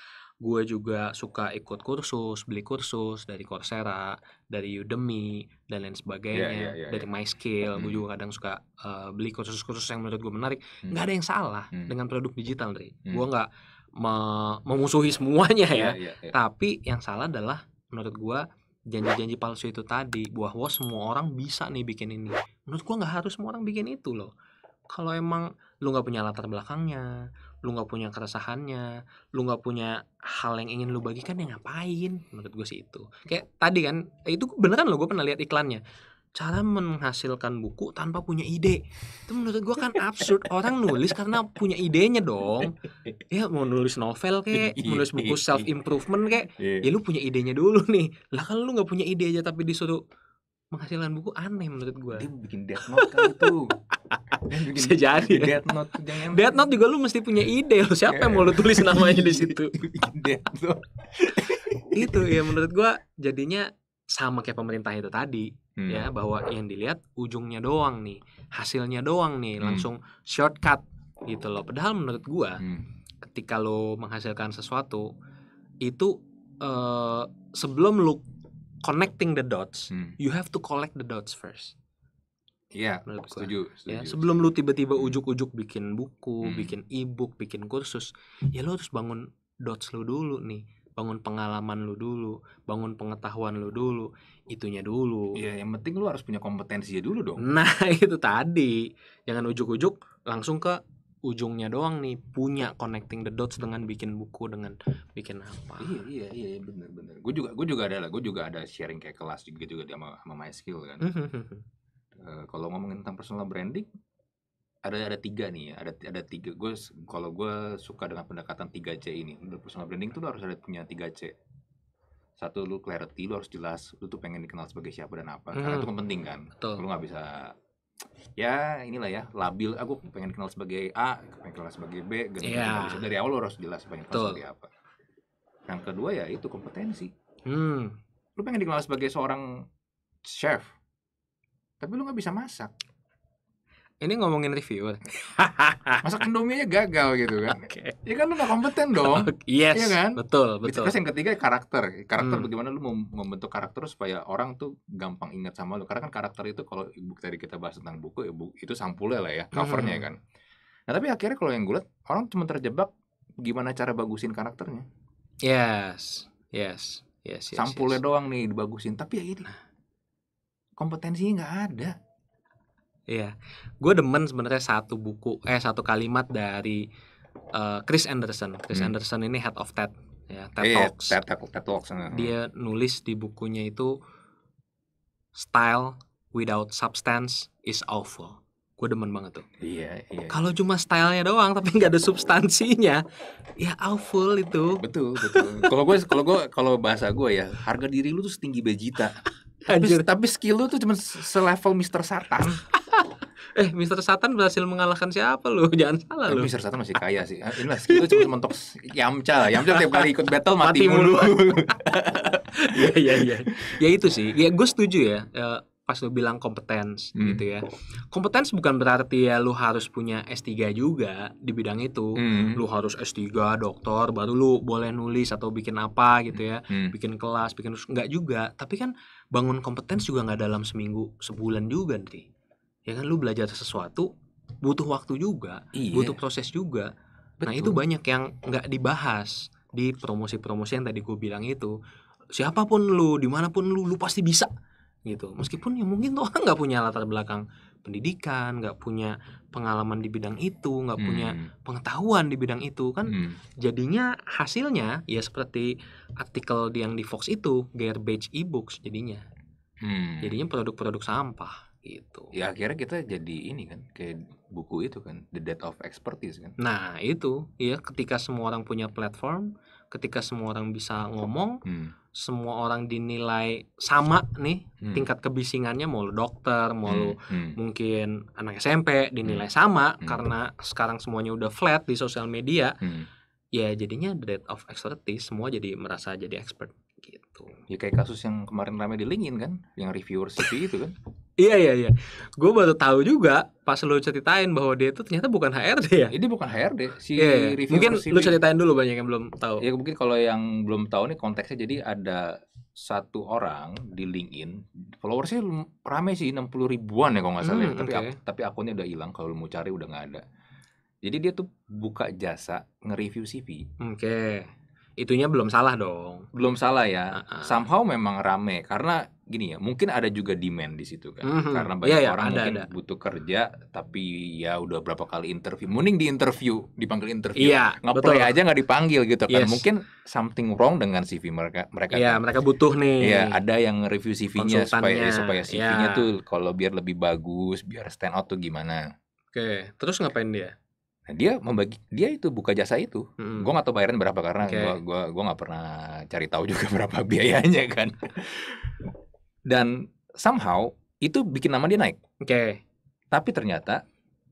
S1: Gue juga suka ikut kursus, beli kursus dari Coursera, dari Udemy dan lain iya sebagainya, yeah, yeah, yeah, dari yeah. MySkill. Mm. Gue juga kadang suka uh, beli kursus-kursus yang menurut gue menarik. Mm. Gak ada yang salah mm. dengan produk digital, dari Mm. Gue nggak me memusuhi semuanya iya ya. Yeah, yeah, yeah. Tapi yang salah adalah menurut gue janji-janji palsu itu tadi bahwa semua orang bisa nih bikin ini. Menurut gue nggak harus semua orang bikin itu loh. Kalau emang lu nggak punya latar belakangnya, lu nggak punya keresahannya lu nggak punya hal yang ingin lu bagikan ya ngapain menurut gue sih itu kayak tadi kan itu beneran lo gue pernah lihat iklannya cara menghasilkan buku tanpa punya ide itu menurut gue kan absurd orang nulis karena punya idenya dong ya mau nulis novel kayak nulis buku self improvement kayak ya lu punya idenya dulu nih lah kan lu nggak punya ide aja tapi disuruh menghasilkan buku aneh menurut gue dia bikin death note kan itu bikin, bisa jadi death note jangan death note juga lu mesti punya ide lo siapa yang mau lu tulis namanya di situ death note itu ya menurut gue jadinya sama kayak pemerintah itu tadi hmm. ya bahwa yang dilihat ujungnya doang nih hasilnya doang nih hmm. langsung shortcut gitu loh padahal menurut gue hmm. ketika lo menghasilkan sesuatu itu eh, sebelum lu connecting the dots, hmm. you have to collect the dots first. Iya, yeah, setuju, setuju. Ya, sebelum lu tiba-tiba hmm. ujuk-ujuk bikin buku, hmm. bikin e-book, bikin kursus, ya lu harus bangun dots lu dulu nih, bangun pengalaman lu dulu, bangun pengetahuan lu dulu, itunya dulu. Iya, yang penting lu harus punya kompetensi dulu dong. Nah, itu tadi. Jangan ujuk-ujuk langsung ke ujungnya doang nih punya connecting the dots dengan bikin buku dengan bikin apa iya iya iya benar bener gue juga gue juga ada lah gue juga ada sharing kayak kelas juga juga sama sama my skill kan uh, kalau ngomongin tentang personal branding ada ada tiga nih ada ada tiga gue kalau gue suka dengan pendekatan 3 C ini personal branding tuh lo harus ada punya 3 C satu lu clarity lu harus jelas lu tuh pengen dikenal sebagai siapa dan apa hmm. karena itu hmm. kan penting kan lo nggak bisa ya inilah ya labil aku pengen kenal sebagai A pengen kenal sebagai B gitu yeah. dari awal lo harus jelas pengen kenal sebagai apa yang kedua ya itu kompetensi hmm. lu pengen dikenal sebagai seorang chef tapi lu nggak bisa masak ini ngomongin reviewer. Masak Indomie gagal gitu kan. Okay. Ya kan lu gak kompeten dong. Oh, yes. Iya kan? Betul, betul. Terus yang ketiga karakter. Karakter hmm. bagaimana lu membentuk karakter supaya orang tuh gampang ingat sama lu. Karena kan karakter itu kalau ibu tadi kita bahas tentang buku, ibu ya itu sampulnya lah ya, covernya hmm. kan. Nah, tapi akhirnya kalau yang gue orang cuma terjebak gimana cara bagusin karakternya. Yes. Yes. Yes, yes sampulnya yes. doang nih dibagusin, tapi ya ini kompetensinya nggak ada Iya. Gue demen sebenarnya satu buku eh satu kalimat dari uh, Chris Anderson. Chris hmm. Anderson ini head of TED ya, TED yeah, Talks. TED, TED, TED Talks. Dia nulis di bukunya itu style without substance is awful. Gue demen banget tuh. Iya, iya. Kalau iya. cuma stylenya doang tapi nggak ada substansinya, ya awful itu. Betul, betul. kalau gue kalau gue kalau bahasa gue ya, harga diri lu tuh setinggi bejita. Anjir. tapi skill lu tuh cuma selevel Mister Satan. eh, Mister Satan berhasil mengalahkan siapa lu? Jangan salah eh, lu. Mister Satan masih kaya sih. Ah, inilah skill lu cuma mentok Yamcha lah. Yamcha tiap kali ikut battle mati, mati mulu.
S2: Iya, iya, iya.
S1: Ya itu sih. Ya gue setuju ya. ya pas lu bilang kompetens hmm. gitu ya. Kompetens bukan berarti ya lu harus punya S3 juga di bidang itu. Hmm. Lu harus S3 doktor baru lu boleh nulis atau bikin apa gitu ya. Hmm. Bikin kelas, bikin enggak juga. Tapi kan bangun kompetens juga nggak dalam seminggu, sebulan juga nanti. Ya kan lu belajar sesuatu butuh waktu juga, iya. butuh proses juga. Betul. Nah, itu banyak yang nggak dibahas di promosi-promosi yang tadi gue bilang itu. Siapapun lu, dimanapun lu, lu pasti bisa gitu hmm. meskipun ya mungkin tuh nggak punya latar belakang pendidikan nggak punya pengalaman di bidang itu nggak hmm. punya pengetahuan di bidang itu kan hmm. jadinya hasilnya ya seperti artikel yang di Fox itu garbage e-books jadinya hmm. jadinya produk-produk sampah gitu ya akhirnya kita jadi ini kan kayak buku itu kan the death of expertise kan nah itu ya ketika semua orang punya platform ketika semua orang bisa ngomong hmm semua orang dinilai sama nih hmm. tingkat kebisingannya mau lu dokter mau hmm, lu hmm. mungkin anak SMP dinilai hmm. sama hmm. karena sekarang semuanya udah flat di sosial media hmm. ya jadinya death of expertise semua jadi merasa jadi expert gitu ya kayak kasus yang kemarin ramai di LinkedIn kan yang reviewer CV itu kan Iya iya iya. Gue baru tahu juga pas lu ceritain bahwa dia itu ternyata bukan HRD ya. Ini bukan HRD si iya, iya. Mungkin lu ceritain dulu banyak yang belum tahu. Ya mungkin kalau yang belum tahu nih konteksnya jadi ada satu orang di LinkedIn followersnya rame sih 60 ribuan ya kalau nggak salah ya. hmm, ya. tapi okay. tapi akunnya udah hilang kalau mau cari udah nggak ada jadi dia tuh buka jasa nge-review CV oke okay itunya belum salah dong. Belum salah ya. Uh-uh. Somehow memang rame karena gini ya, mungkin ada juga demand di situ kan. Mm-hmm. Karena iya, banyak yeah, orang ada, mungkin ada. butuh kerja tapi ya udah berapa kali interview, mending di interview, dipanggil interview. Iya, yeah, Ngeplay aja nggak dipanggil gitu kan. Yes. Mungkin something wrong dengan CV mereka mereka. Iya, yeah, kan. mereka butuh nih. Iya, ada yang review CV-nya supaya iya, supaya CV-nya yeah. tuh kalau biar lebih bagus, biar stand out tuh gimana. Oke, okay. terus ngapain dia? Nah, dia membagi dia itu buka jasa itu. Hmm. Gue nggak tau bayaran berapa karena okay. gue gua gua nggak pernah cari tahu juga berapa biayanya kan. Dan somehow itu bikin nama dia naik. Oke. Okay. Tapi ternyata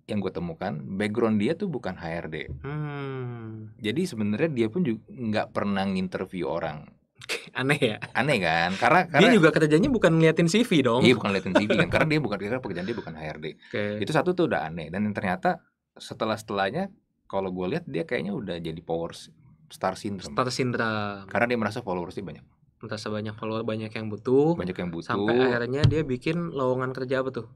S1: yang gue temukan background dia tuh bukan HRD. Hmm. Jadi sebenarnya dia pun juga nggak pernah nginterview orang. Aneh ya. Aneh kan? Karena, karena dia juga kerjanya bukan ngeliatin CV dong. Iya bukan ngeliatin CV kan. karena dia bukan karena pekerjaan dia bukan HRD. Okay. Itu satu tuh udah aneh dan ternyata setelah setelahnya kalau gue lihat dia kayaknya udah jadi power star syndrome. Star syndrome. Karena dia merasa followersnya banyak. Merasa banyak follower, banyak yang butuh. Banyak yang butuh. Sampai akhirnya dia bikin lowongan kerja apa tuh?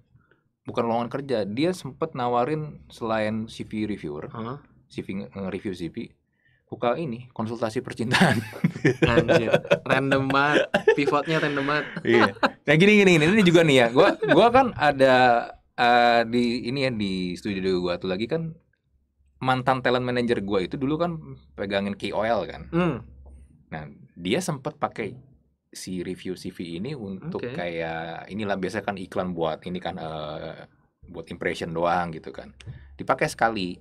S1: Bukan lowongan kerja, dia sempet nawarin selain CV reviewer, huh? CV review CV, buka ini konsultasi percintaan. Anjir, random banget. Pivotnya random banget. iya. Nah gini gini ini juga nih ya. gue gua kan ada uh, di ini ya di studio gue tuh lagi kan mantan talent manager gue itu dulu kan pegangin KOL kan. Hmm. Nah dia sempat pakai si review CV ini untuk okay. kayak inilah biasa kan iklan buat ini kan uh, buat impression doang gitu kan. Dipakai sekali,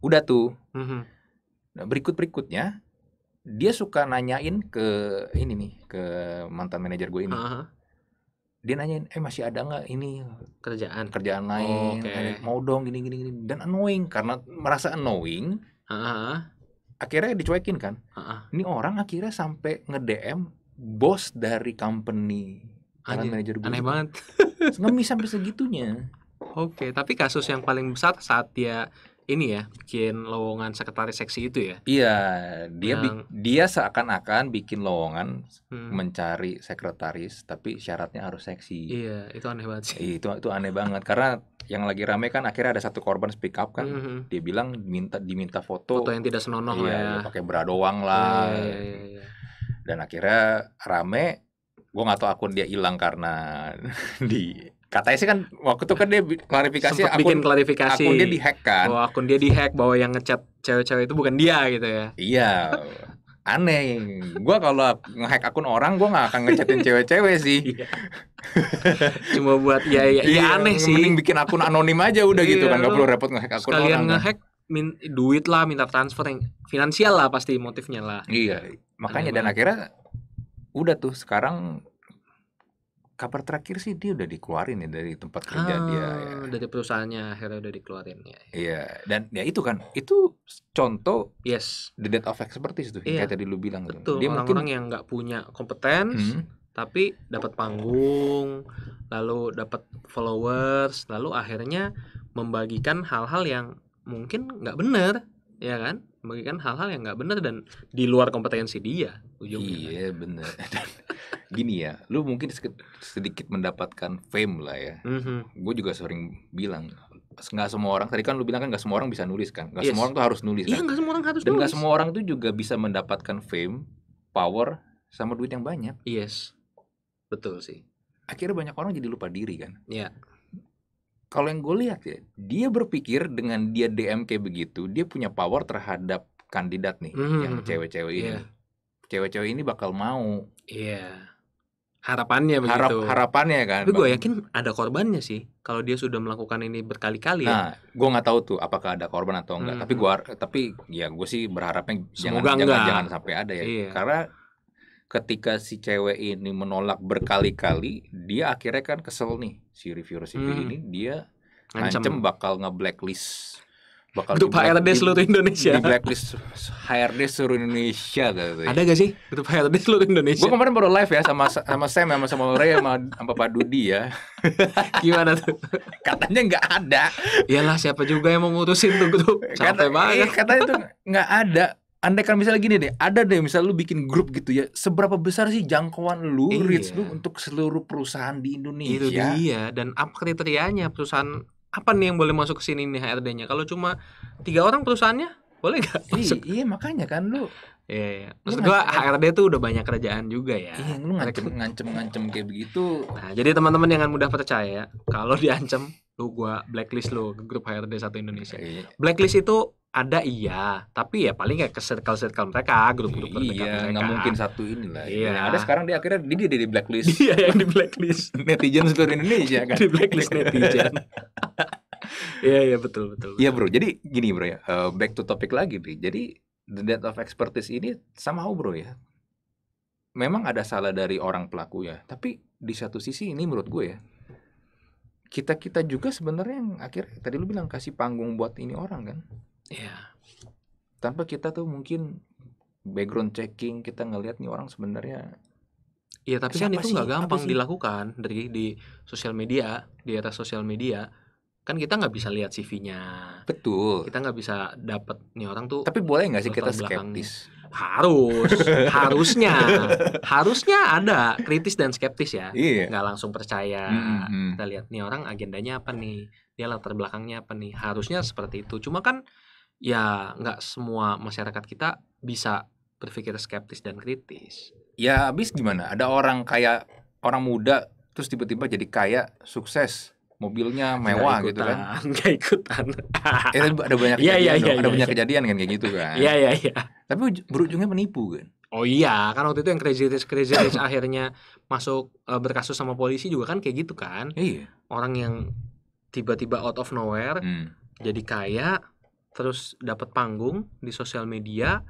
S1: udah tuh. Mm -hmm. Nah, berikut berikutnya dia suka nanyain ke ini nih ke mantan manajer gue ini. Uh -huh dia nanyain eh masih ada nggak ini kerjaan kerjaan oh, lain oh, okay. mau dong gini gini gini dan annoying karena merasa annoying uh-huh. akhirnya dicuekin kan uh-huh. ini orang akhirnya sampai nge DM bos dari company Anjir, manager gue aneh banget ngemis sampai segitunya oke okay, tapi kasus yang paling besar saat dia ini ya bikin lowongan sekretaris seksi itu ya iya dia yang... dia seakan-akan bikin lowongan hmm. mencari sekretaris tapi syaratnya harus seksi iya itu aneh banget sih itu itu aneh banget karena yang lagi rame kan akhirnya ada satu korban speak up kan mm -hmm. dia bilang minta diminta foto foto yang tidak senonoh iya, lah ya pakai doang lah iya, iya, iya, iya, iya. dan akhirnya rame gue nggak tahu akun dia hilang karena di Katanya sih kan waktu itu kan dia klarifikasi akun bikin klarifikasi. Akun dia dihack kan. Oh, akun dia dihack bahwa yang ngechat cewek-cewek itu bukan dia gitu ya. Iya. Aneh. Gua kalau ngehack akun orang gua nggak akan ngechatin cewek-cewek sih. Iya. Cuma buat ya ya, ya iya, ya aneh sih. Mending bikin akun anonim aja udah gitu kan iya. nggak perlu repot ngehack akun sekalian orang. Sekalian ngehack min, duit lah, minta transfer yang finansial lah pasti motifnya lah. Iya, makanya Aneh dan banget. akhirnya udah tuh sekarang kabar terakhir sih dia udah dikeluarin ya dari tempat kerja ah, dia ya. dari perusahaannya akhirnya udah dikeluarin ya, ya. iya dan ya itu kan itu contoh yes the death of seperti itu. iya. kayak tadi lu bilang Betul, dia orang-orang mungkin... yang nggak punya kompetensi, hmm. tapi dapat panggung lalu dapat followers lalu akhirnya membagikan hal-hal yang mungkin nggak benar ya kan membagikan hal-hal yang nggak benar dan di luar kompetensi dia ujungnya kan. iya kan? benar gini ya lu mungkin sedikit mendapatkan fame lah ya mm-hmm. gue juga sering bilang nggak semua orang tadi kan lu bilang kan nggak semua orang bisa nulis kan nggak yes. semua orang tuh harus nulis iya, kan? iya nggak semua orang harus dan nggak semua orang tuh juga bisa mendapatkan fame power sama duit yang banyak yes betul sih akhirnya banyak orang jadi lupa diri kan iya yeah kalau yang gue lihat ya, dia berpikir dengan dia DM kayak begitu, dia punya power terhadap kandidat nih mm hmm. yang hmm, hmm. cewek-cewek ini. cewek iya. Cewek-cewek ini bakal mau. Iya. Yeah. Harapannya begitu. Harap, harapannya kan. Tapi gue yakin ada korbannya sih. Kalau dia sudah melakukan ini berkali-kali. Ya. Nah, ya. gue nggak tahu tuh apakah ada korban atau enggak. Mm hmm. Tapi hmm. gue, tapi ya gue sih berharapnya Semoga jangan, jangan jangan sampai ada ya. yeah. Karena ketika si cewek ini menolak berkali-kali, dia akhirnya kan kesel nih si reviewer CV hmm. ini dia ancam, ancam bakal nge-blacklist bakal grup HRD seluruh Indonesia. Di blacklist HRD seluruh Indonesia gitu Ada gak sih grup HRD seluruh Indonesia? Gue kemarin baru live ya sama sama Sam ya, sama sama Ray ya, sama sama Pak Dudi ya. Gimana tuh? Katanya nggak ada. Iyalah siapa juga yang mau ngurusin tuh grup. Kata, banget. Eh, katanya tuh nggak ada andai kan misalnya gini deh, ada deh misalnya lu bikin grup gitu ya, seberapa besar sih jangkauan lu, iya. reach lu untuk seluruh perusahaan di Indonesia? Itu dia, dan apa kriterianya perusahaan apa nih yang boleh masuk ke sini nih HRD-nya? Kalau cuma tiga orang perusahaannya, boleh gak? Iya, masuk? iya makanya kan lu. Iya, iya. iya. Maksud gua HRD tuh udah banyak kerjaan juga ya. Iya, lu ngancem ngancem kayak begitu. Nah, jadi teman-teman jangan mudah percaya kalau diancem, lu gua blacklist lu ke grup HRD satu Indonesia. Iya. Blacklist itu ada iya tapi ya paling kayak ke circle circle mereka grup grup iya, mereka nggak mungkin satu ini lah iya. Ya. ada sekarang dia akhirnya dia, di blacklist Iya yang di blacklist netizen seluruh Indonesia kan di blacklist netizen iya iya betul betul iya bro jadi gini bro ya uh, back to topic lagi nih jadi the death of expertise ini sama bro ya memang ada salah dari orang pelaku ya tapi di satu sisi ini menurut gue ya kita kita juga sebenarnya yang akhir tadi lu bilang kasih panggung buat ini orang kan Iya. Tanpa kita tuh mungkin background checking kita ngelihat nih orang sebenarnya
S2: Iya tapi kan itu nggak gampang
S1: dilakukan dari di sosial media di atas sosial media kan kita nggak bisa lihat CV-nya. Betul. Kita nggak bisa dapat nih orang tuh. Tapi boleh nggak sih kita skeptis? Belakang. Harus, harusnya, harusnya ada kritis dan skeptis ya. Iya. Nggak langsung percaya. Mm-hmm. Kita lihat nih orang agendanya apa nih, dia latar belakangnya apa nih. Harusnya seperti itu. Cuma kan ya nggak semua masyarakat kita bisa berpikir skeptis dan kritis. Ya abis gimana? Ada orang kayak orang muda terus tiba-tiba jadi kaya, sukses, mobilnya mewah gitu kan nggak ikutan Eh ada banyak iya, kejadian ya, ya, ya, ada ya, banyak ya. kejadian kan kayak gitu kan iya iya iya tapi berujungnya menipu kan oh iya kan waktu itu yang crazy rich crazy rich akhirnya masuk uh, berkasus sama polisi juga kan kayak gitu kan iya orang yang tiba-tiba out of nowhere hmm. jadi kaya terus dapat panggung di sosial media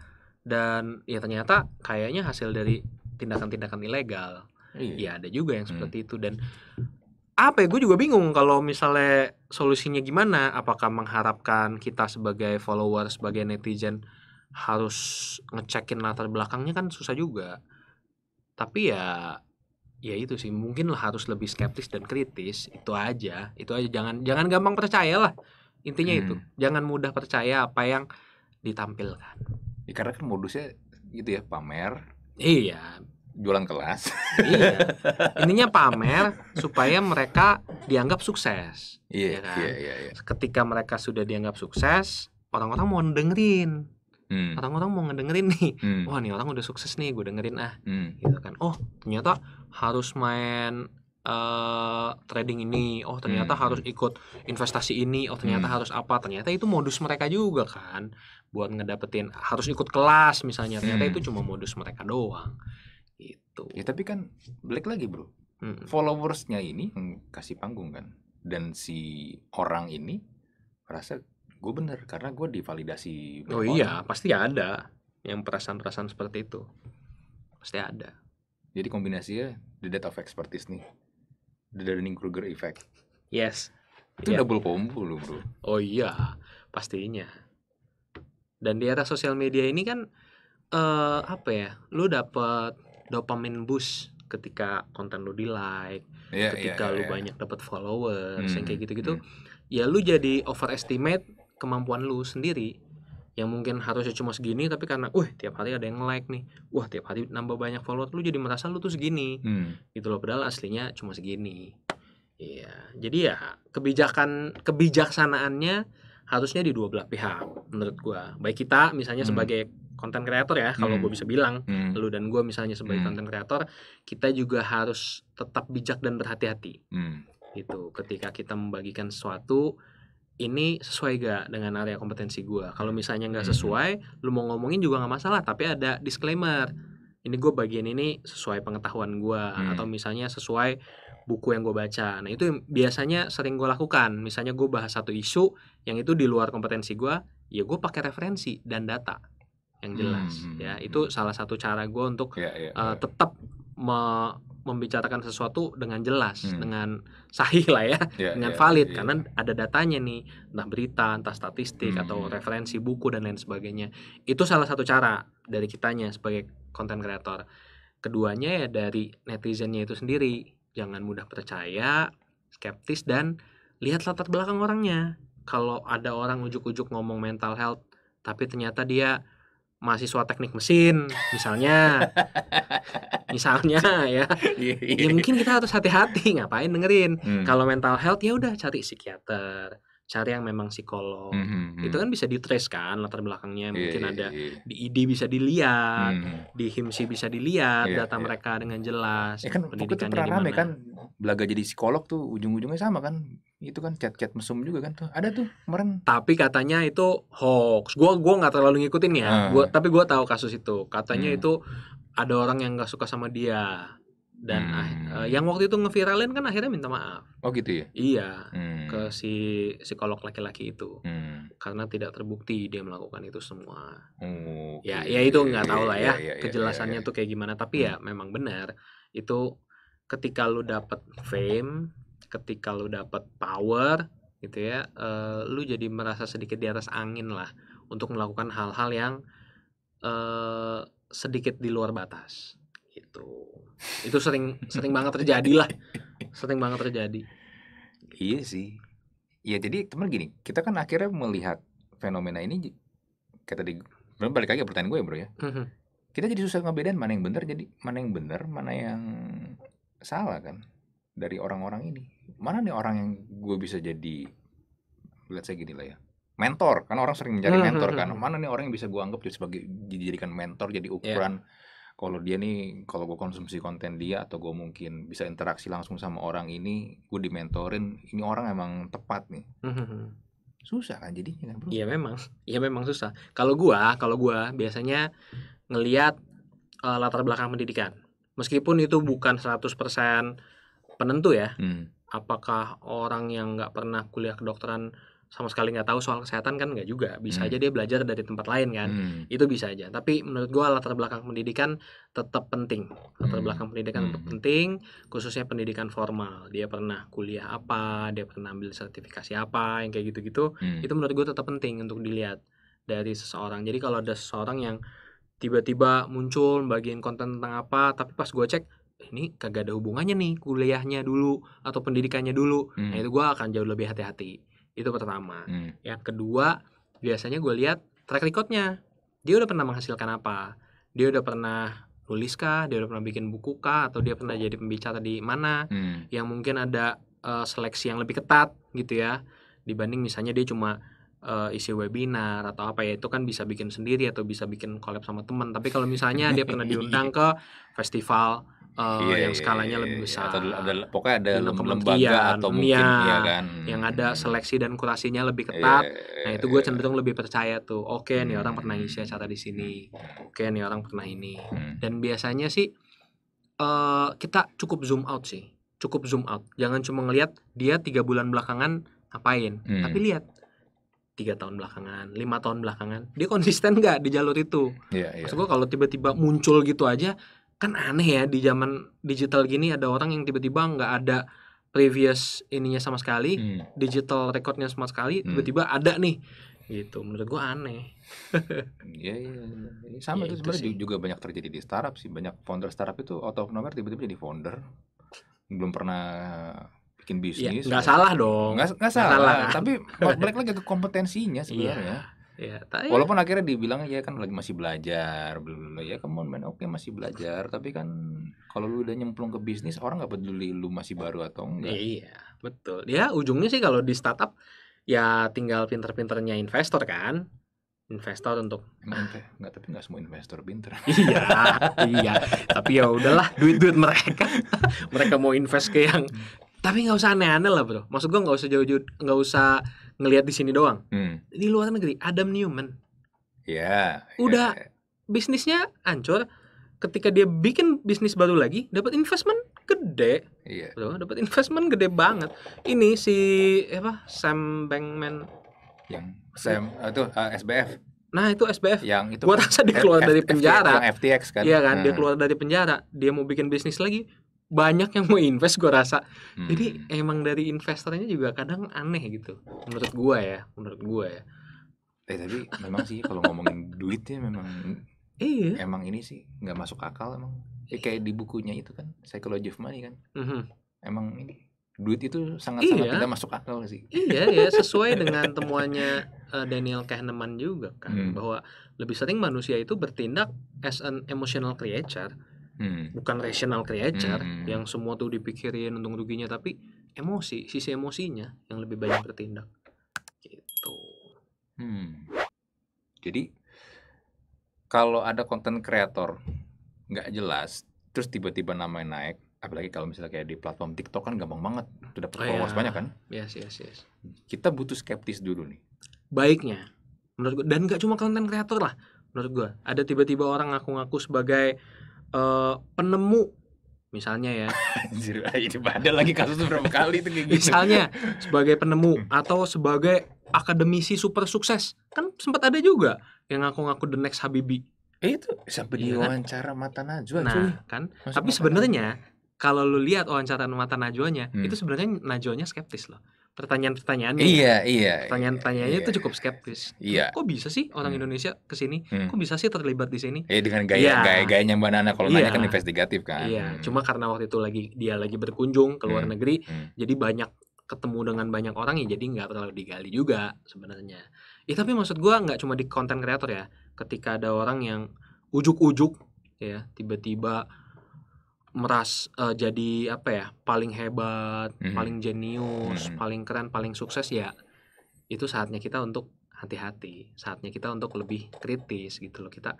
S1: dan ya ternyata kayaknya hasil dari tindakan-tindakan ilegal. Iya ya, ada juga yang hmm. seperti hmm. itu dan apa ya gue juga bingung kalau misalnya solusinya gimana apakah mengharapkan kita sebagai follower sebagai netizen harus ngecekin latar belakangnya kan susah juga tapi ya ya itu sih mungkin harus lebih skeptis dan kritis itu aja itu aja jangan jangan gampang percaya lah intinya hmm. itu jangan mudah percaya apa yang ditampilkan ya, karena kan modusnya gitu ya pamer iya jualan kelas iya intinya pamer supaya mereka dianggap sukses
S2: iya, ya kan? iya iya
S1: iya ketika mereka sudah dianggap sukses orang-orang mau dengerin hmm. orang-orang mau ngedengerin nih hmm. wah nih orang udah sukses nih gue dengerin ah hmm. gitu kan oh ternyata harus main Eh, trading ini oh ternyata hmm. harus ikut investasi ini oh ternyata hmm. harus apa ternyata itu modus mereka juga kan buat ngedapetin harus ikut kelas misalnya ternyata hmm. itu cuma modus mereka doang itu. ya tapi kan black lagi bro hmm. followersnya ini yang kasih panggung kan dan si orang ini merasa gue bener karena gue divalidasi oh iya pasti ada yang perasaan-perasaan seperti itu pasti ada jadi kombinasinya the death of expertise nih The Dunning-Kruger Effect. Yes. Itu yeah. double combo loh bro. Oh iya, pastinya. Dan di era sosial media ini kan uh, apa ya? Lu dapat dopamin boost ketika konten lu di like, yeah, ketika yeah, yeah, lu yeah. banyak dapat followers, hmm. yang kayak gitu-gitu. Hmm. Ya lu jadi overestimate kemampuan lu sendiri yang mungkin harusnya cuma segini tapi karena wah tiap hari ada yang like nih wah tiap hari nambah banyak follower lu jadi merasa lu tuh segini hmm. gitu loh padahal aslinya cuma segini iya jadi ya kebijakan kebijaksanaannya harusnya di dua belah pihak menurut gua baik kita misalnya hmm. sebagai konten kreator ya kalau hmm. gue bisa bilang hmm. lu dan gua misalnya sebagai konten hmm. kreator kita juga harus tetap bijak dan berhati-hati hmm. gitu ketika kita membagikan sesuatu ini sesuai gak dengan area kompetensi gue kalau misalnya nggak mhm. sesuai lu mau ngomongin juga nggak masalah tapi ada disclaimer ini gue bagian ini sesuai pengetahuan gue hmm. atau misalnya sesuai buku yang gue baca nah itu biasanya sering gue lakukan misalnya gue bahas satu isu yang itu di luar kompetensi gue ya gue pakai referensi dan data yang jelas hmm. hmm ya hmm, itu hmm. salah satu cara gue untuk yeah, ya, ya, yeah, yeah. tetap me membicarakan sesuatu dengan jelas, hmm. dengan sahih lah ya, yeah, dengan yeah, valid yeah. karena ada datanya nih, entah berita, entah statistik hmm. atau referensi buku dan lain sebagainya. Itu salah satu cara dari kitanya sebagai konten kreator. Keduanya ya dari netizennya itu sendiri, jangan mudah percaya, skeptis dan lihat latar belakang orangnya. Kalau ada orang ujuk-ujuk ngomong mental health tapi ternyata dia mahasiswa teknik mesin misalnya misalnya ya iya, iya. ya mungkin kita harus hati-hati ngapain dengerin hmm. kalau mental health ya udah cari psikiater cari yang memang psikolog hmm, hmm, hmm. itu kan bisa ditrace kan latar belakangnya iya, mungkin yeah, ada yeah. di ID bisa dilihat hmm. hmm. di HIMSI bisa dilihat yeah, data yeah. mereka dengan jelas ya kan pendidikannya itu pernah rame kan belaga jadi psikolog tuh ujung-ujungnya sama kan itu kan chat-chat mesum juga kan tuh ada tuh kemarin tapi katanya itu hoax gua gua nggak terlalu ngikutin ya hmm. gua tapi gue tahu kasus itu katanya hmm. itu ada orang yang nggak suka sama dia dan hmm. Ah, eh, yang waktu itu ngeviralin kan akhirnya minta maaf oh gitu ya iya hmm. ke si psikolog laki-laki itu hmm. karena tidak terbukti dia melakukan itu semua okay. Oh, ya ya itu nggak tahu lah ya, ya, ya, ya kejelasannya ya, tuh kayak gimana tapi ya hmm. ya memang benar itu ketika lu dapat fame ketika lu dapet power gitu ya uh, lu jadi merasa sedikit di atas angin lah untuk melakukan hal-hal yang uh, sedikit di luar batas gitu itu sering sering banget terjadi lah sering banget terjadi iya sih ya jadi teman gini kita kan akhirnya melihat fenomena ini kata di balik lagi pertanyaan gue ya bro ya hmm, hmm. kita jadi susah ngebedain mana yang benar jadi mana yang benar mana yang salah kan dari orang-orang ini mana nih orang yang gue bisa jadi lihat saya gini lah ya mentor kan orang sering mencari hmm, mentor hmm, kan hmm. mana nih orang yang bisa gue anggap sebagai dijadikan mentor jadi iya. ukuran yeah. kalau dia nih kalau gue konsumsi konten dia atau gue mungkin bisa interaksi langsung sama orang ini gue dimentorin ini orang emang tepat nih susah kan jadinya kan, iya memang iya memang susah kalau gue kalau gue biasanya ngelihat uh, eh, latar belakang pendidikan meskipun itu bukan 100% penentu ya. Hmm. Apakah orang yang nggak pernah kuliah kedokteran sama sekali nggak tahu soal kesehatan kan nggak juga bisa hmm. aja dia belajar dari tempat lain kan hmm. itu bisa aja tapi menurut gue latar belakang pendidikan tetap penting latar hmm. belakang pendidikan hmm. penting khususnya pendidikan formal dia pernah kuliah apa dia pernah ambil sertifikasi apa yang kayak gitu-gitu hmm. itu menurut gue tetap penting untuk dilihat dari seseorang jadi kalau ada seseorang yang tiba-tiba muncul bagian konten tentang apa tapi pas gue cek ini kagak ada hubungannya nih kuliahnya dulu atau pendidikannya dulu hmm. nah itu gue akan jauh lebih hati-hati itu pertama hmm. yang kedua biasanya gue lihat track recordnya dia udah pernah menghasilkan apa dia udah pernah nulis kah dia udah pernah bikin buku kah atau dia pernah jadi pembicara di mana hmm. yang mungkin ada uh, seleksi yang lebih ketat gitu ya dibanding misalnya dia cuma uh, isi webinar atau apa ya itu kan bisa bikin sendiri atau bisa bikin collab sama teman tapi kalau misalnya dia pernah diundang iya. ke festival uh, iya, yang iya, iya, skalanya iya, lebih iya. besar. Atau ada, pokoknya ada lembaga atau mungkin ya, ya kan. Yang ada seleksi dan kurasinya lebih ketat. Iya, nah, itu gue cenderung lebih percaya tuh. Oke, okay, nih orang pernah ngisi hmm. acara di sini. Hmm. Oke, okay, nih orang pernah ini. Hmm. Dan biasanya sih uh, kita cukup zoom out sih. Cukup zoom out. Jangan cuma ngelihat dia tiga bulan belakangan ngapain, hmm. tapi lihat tiga tahun belakangan, lima tahun belakangan, dia konsisten nggak di jalur itu? Yeah, yeah. Maksud gue kalau tiba-tiba muncul gitu aja, kan aneh ya di zaman digital gini ada orang yang tiba-tiba nggak ada previous ininya sama sekali, hmm. digital recordnya sama sekali, hmm. tiba-tiba hmm. ada nih gitu menurut gua aneh ya ya. sama ya, itu sebenarnya sih. juga banyak terjadi di startup sih banyak founder startup itu out of nowhere tiba-tiba jadi founder belum pernah bikin ya, bisnis ya, nggak salah dong nggak, nggak salah, nggak salah. tapi balik lagi ke kompetensinya sebenarnya ya Ya, Walaupun akhirnya dibilang ya kan lagi masih belajar, belum ya kamu main oke masih belajar, tapi kan kalau lu udah nyemplung ke bisnis orang nggak peduli lu masih baru atau enggak. Iya, betul. Ya ujungnya sih kalau di startup ya tinggal pinter-pinternya investor kan investor untuk nggak tapi nggak semua investor pinter iya iya tapi ya udahlah duit duit mereka mereka mau invest ke yang hmm. tapi nggak usah aneh-aneh lah bro maksud gua nggak usah jauh-jauh nggak usah ngelihat di sini doang. Hmm. Di luar negeri Adam Newman. Ya. Yeah, Udah iya. bisnisnya ancur. Ketika dia bikin bisnis baru lagi, dapat investment gede. Iya. Yeah. Dapat investment gede banget. Ini si apa Sam Bankman yang Sam ah, itu uh, ah, SBF. Nah itu SBF. Yang itu. Gua kan rasa dia keluar F dari penjara. Kan, FTX kan. Iya kan, hmm. dia keluar dari penjara. Dia mau bikin bisnis lagi, banyak yang mau invest gue rasa hmm. jadi emang dari investornya juga kadang aneh gitu menurut gue ya menurut gue ya eh tapi memang sih kalau ngomongin duitnya memang iya. emang ini sih nggak masuk akal emang ya, kayak iya. di bukunya itu kan psychology of money kan mm -hmm. emang ini duit itu sangat sangat iya. tidak masuk akal sih iya ya sesuai dengan temuannya uh, Daniel Kahneman juga kan hmm. bahwa lebih sering manusia itu bertindak as an emotional creature hmm. bukan rational creature hmm. yang semua tuh dipikirin untung ruginya tapi emosi sisi emosinya yang lebih banyak bertindak gitu hmm. jadi kalau ada konten kreator nggak jelas terus tiba-tiba namanya naik apalagi kalau misalnya kayak di platform TikTok kan gampang banget sudah dapat oh, followers oh, iya. banyak kan yes yes yes kita butuh skeptis dulu nih baiknya menurut gue dan nggak cuma konten kreator lah menurut gue ada tiba-tiba orang ngaku-ngaku sebagai uh, penemu misalnya ya Anjir, ah, ini ada lagi kasus berapa kali itu kayak gitu. misalnya sebagai penemu hmm. atau sebagai akademisi super sukses kan sempat ada juga yang ngaku-ngaku the next Habibi eh, itu sampai ya, kan? wawancara mata Najwa nah cuy. kan tapi sebenarnya kalau lu lihat wawancara mata Najwanya hmm. itu sebenarnya Najwanya skeptis loh pertanyaan pertanyaan Iya, ya. iya. iya, iya Pertanyaan-pertanyaannya iya, itu cukup skeptis. Iya. Kok bisa sih orang hmm. Indonesia ke sini? Hmm. Kok bisa sih terlibat di sini? Iya, dengan gaya yeah. gaya gayanya Mbak Nana kalau yeah. nanya kan investigatif kan. Iya, hmm. cuma karena waktu itu lagi dia lagi berkunjung ke luar hmm. negeri, hmm. jadi banyak ketemu dengan banyak orang ya jadi nggak terlalu digali juga sebenarnya. Ya tapi maksud gua nggak cuma di konten kreator ya. Ketika ada orang yang ujuk-ujuk ya tiba-tiba meras uh, jadi apa ya paling hebat mm -hmm. paling jenius mm -hmm. paling keren paling sukses ya itu saatnya kita untuk hati-hati saatnya kita untuk lebih kritis gitu loh kita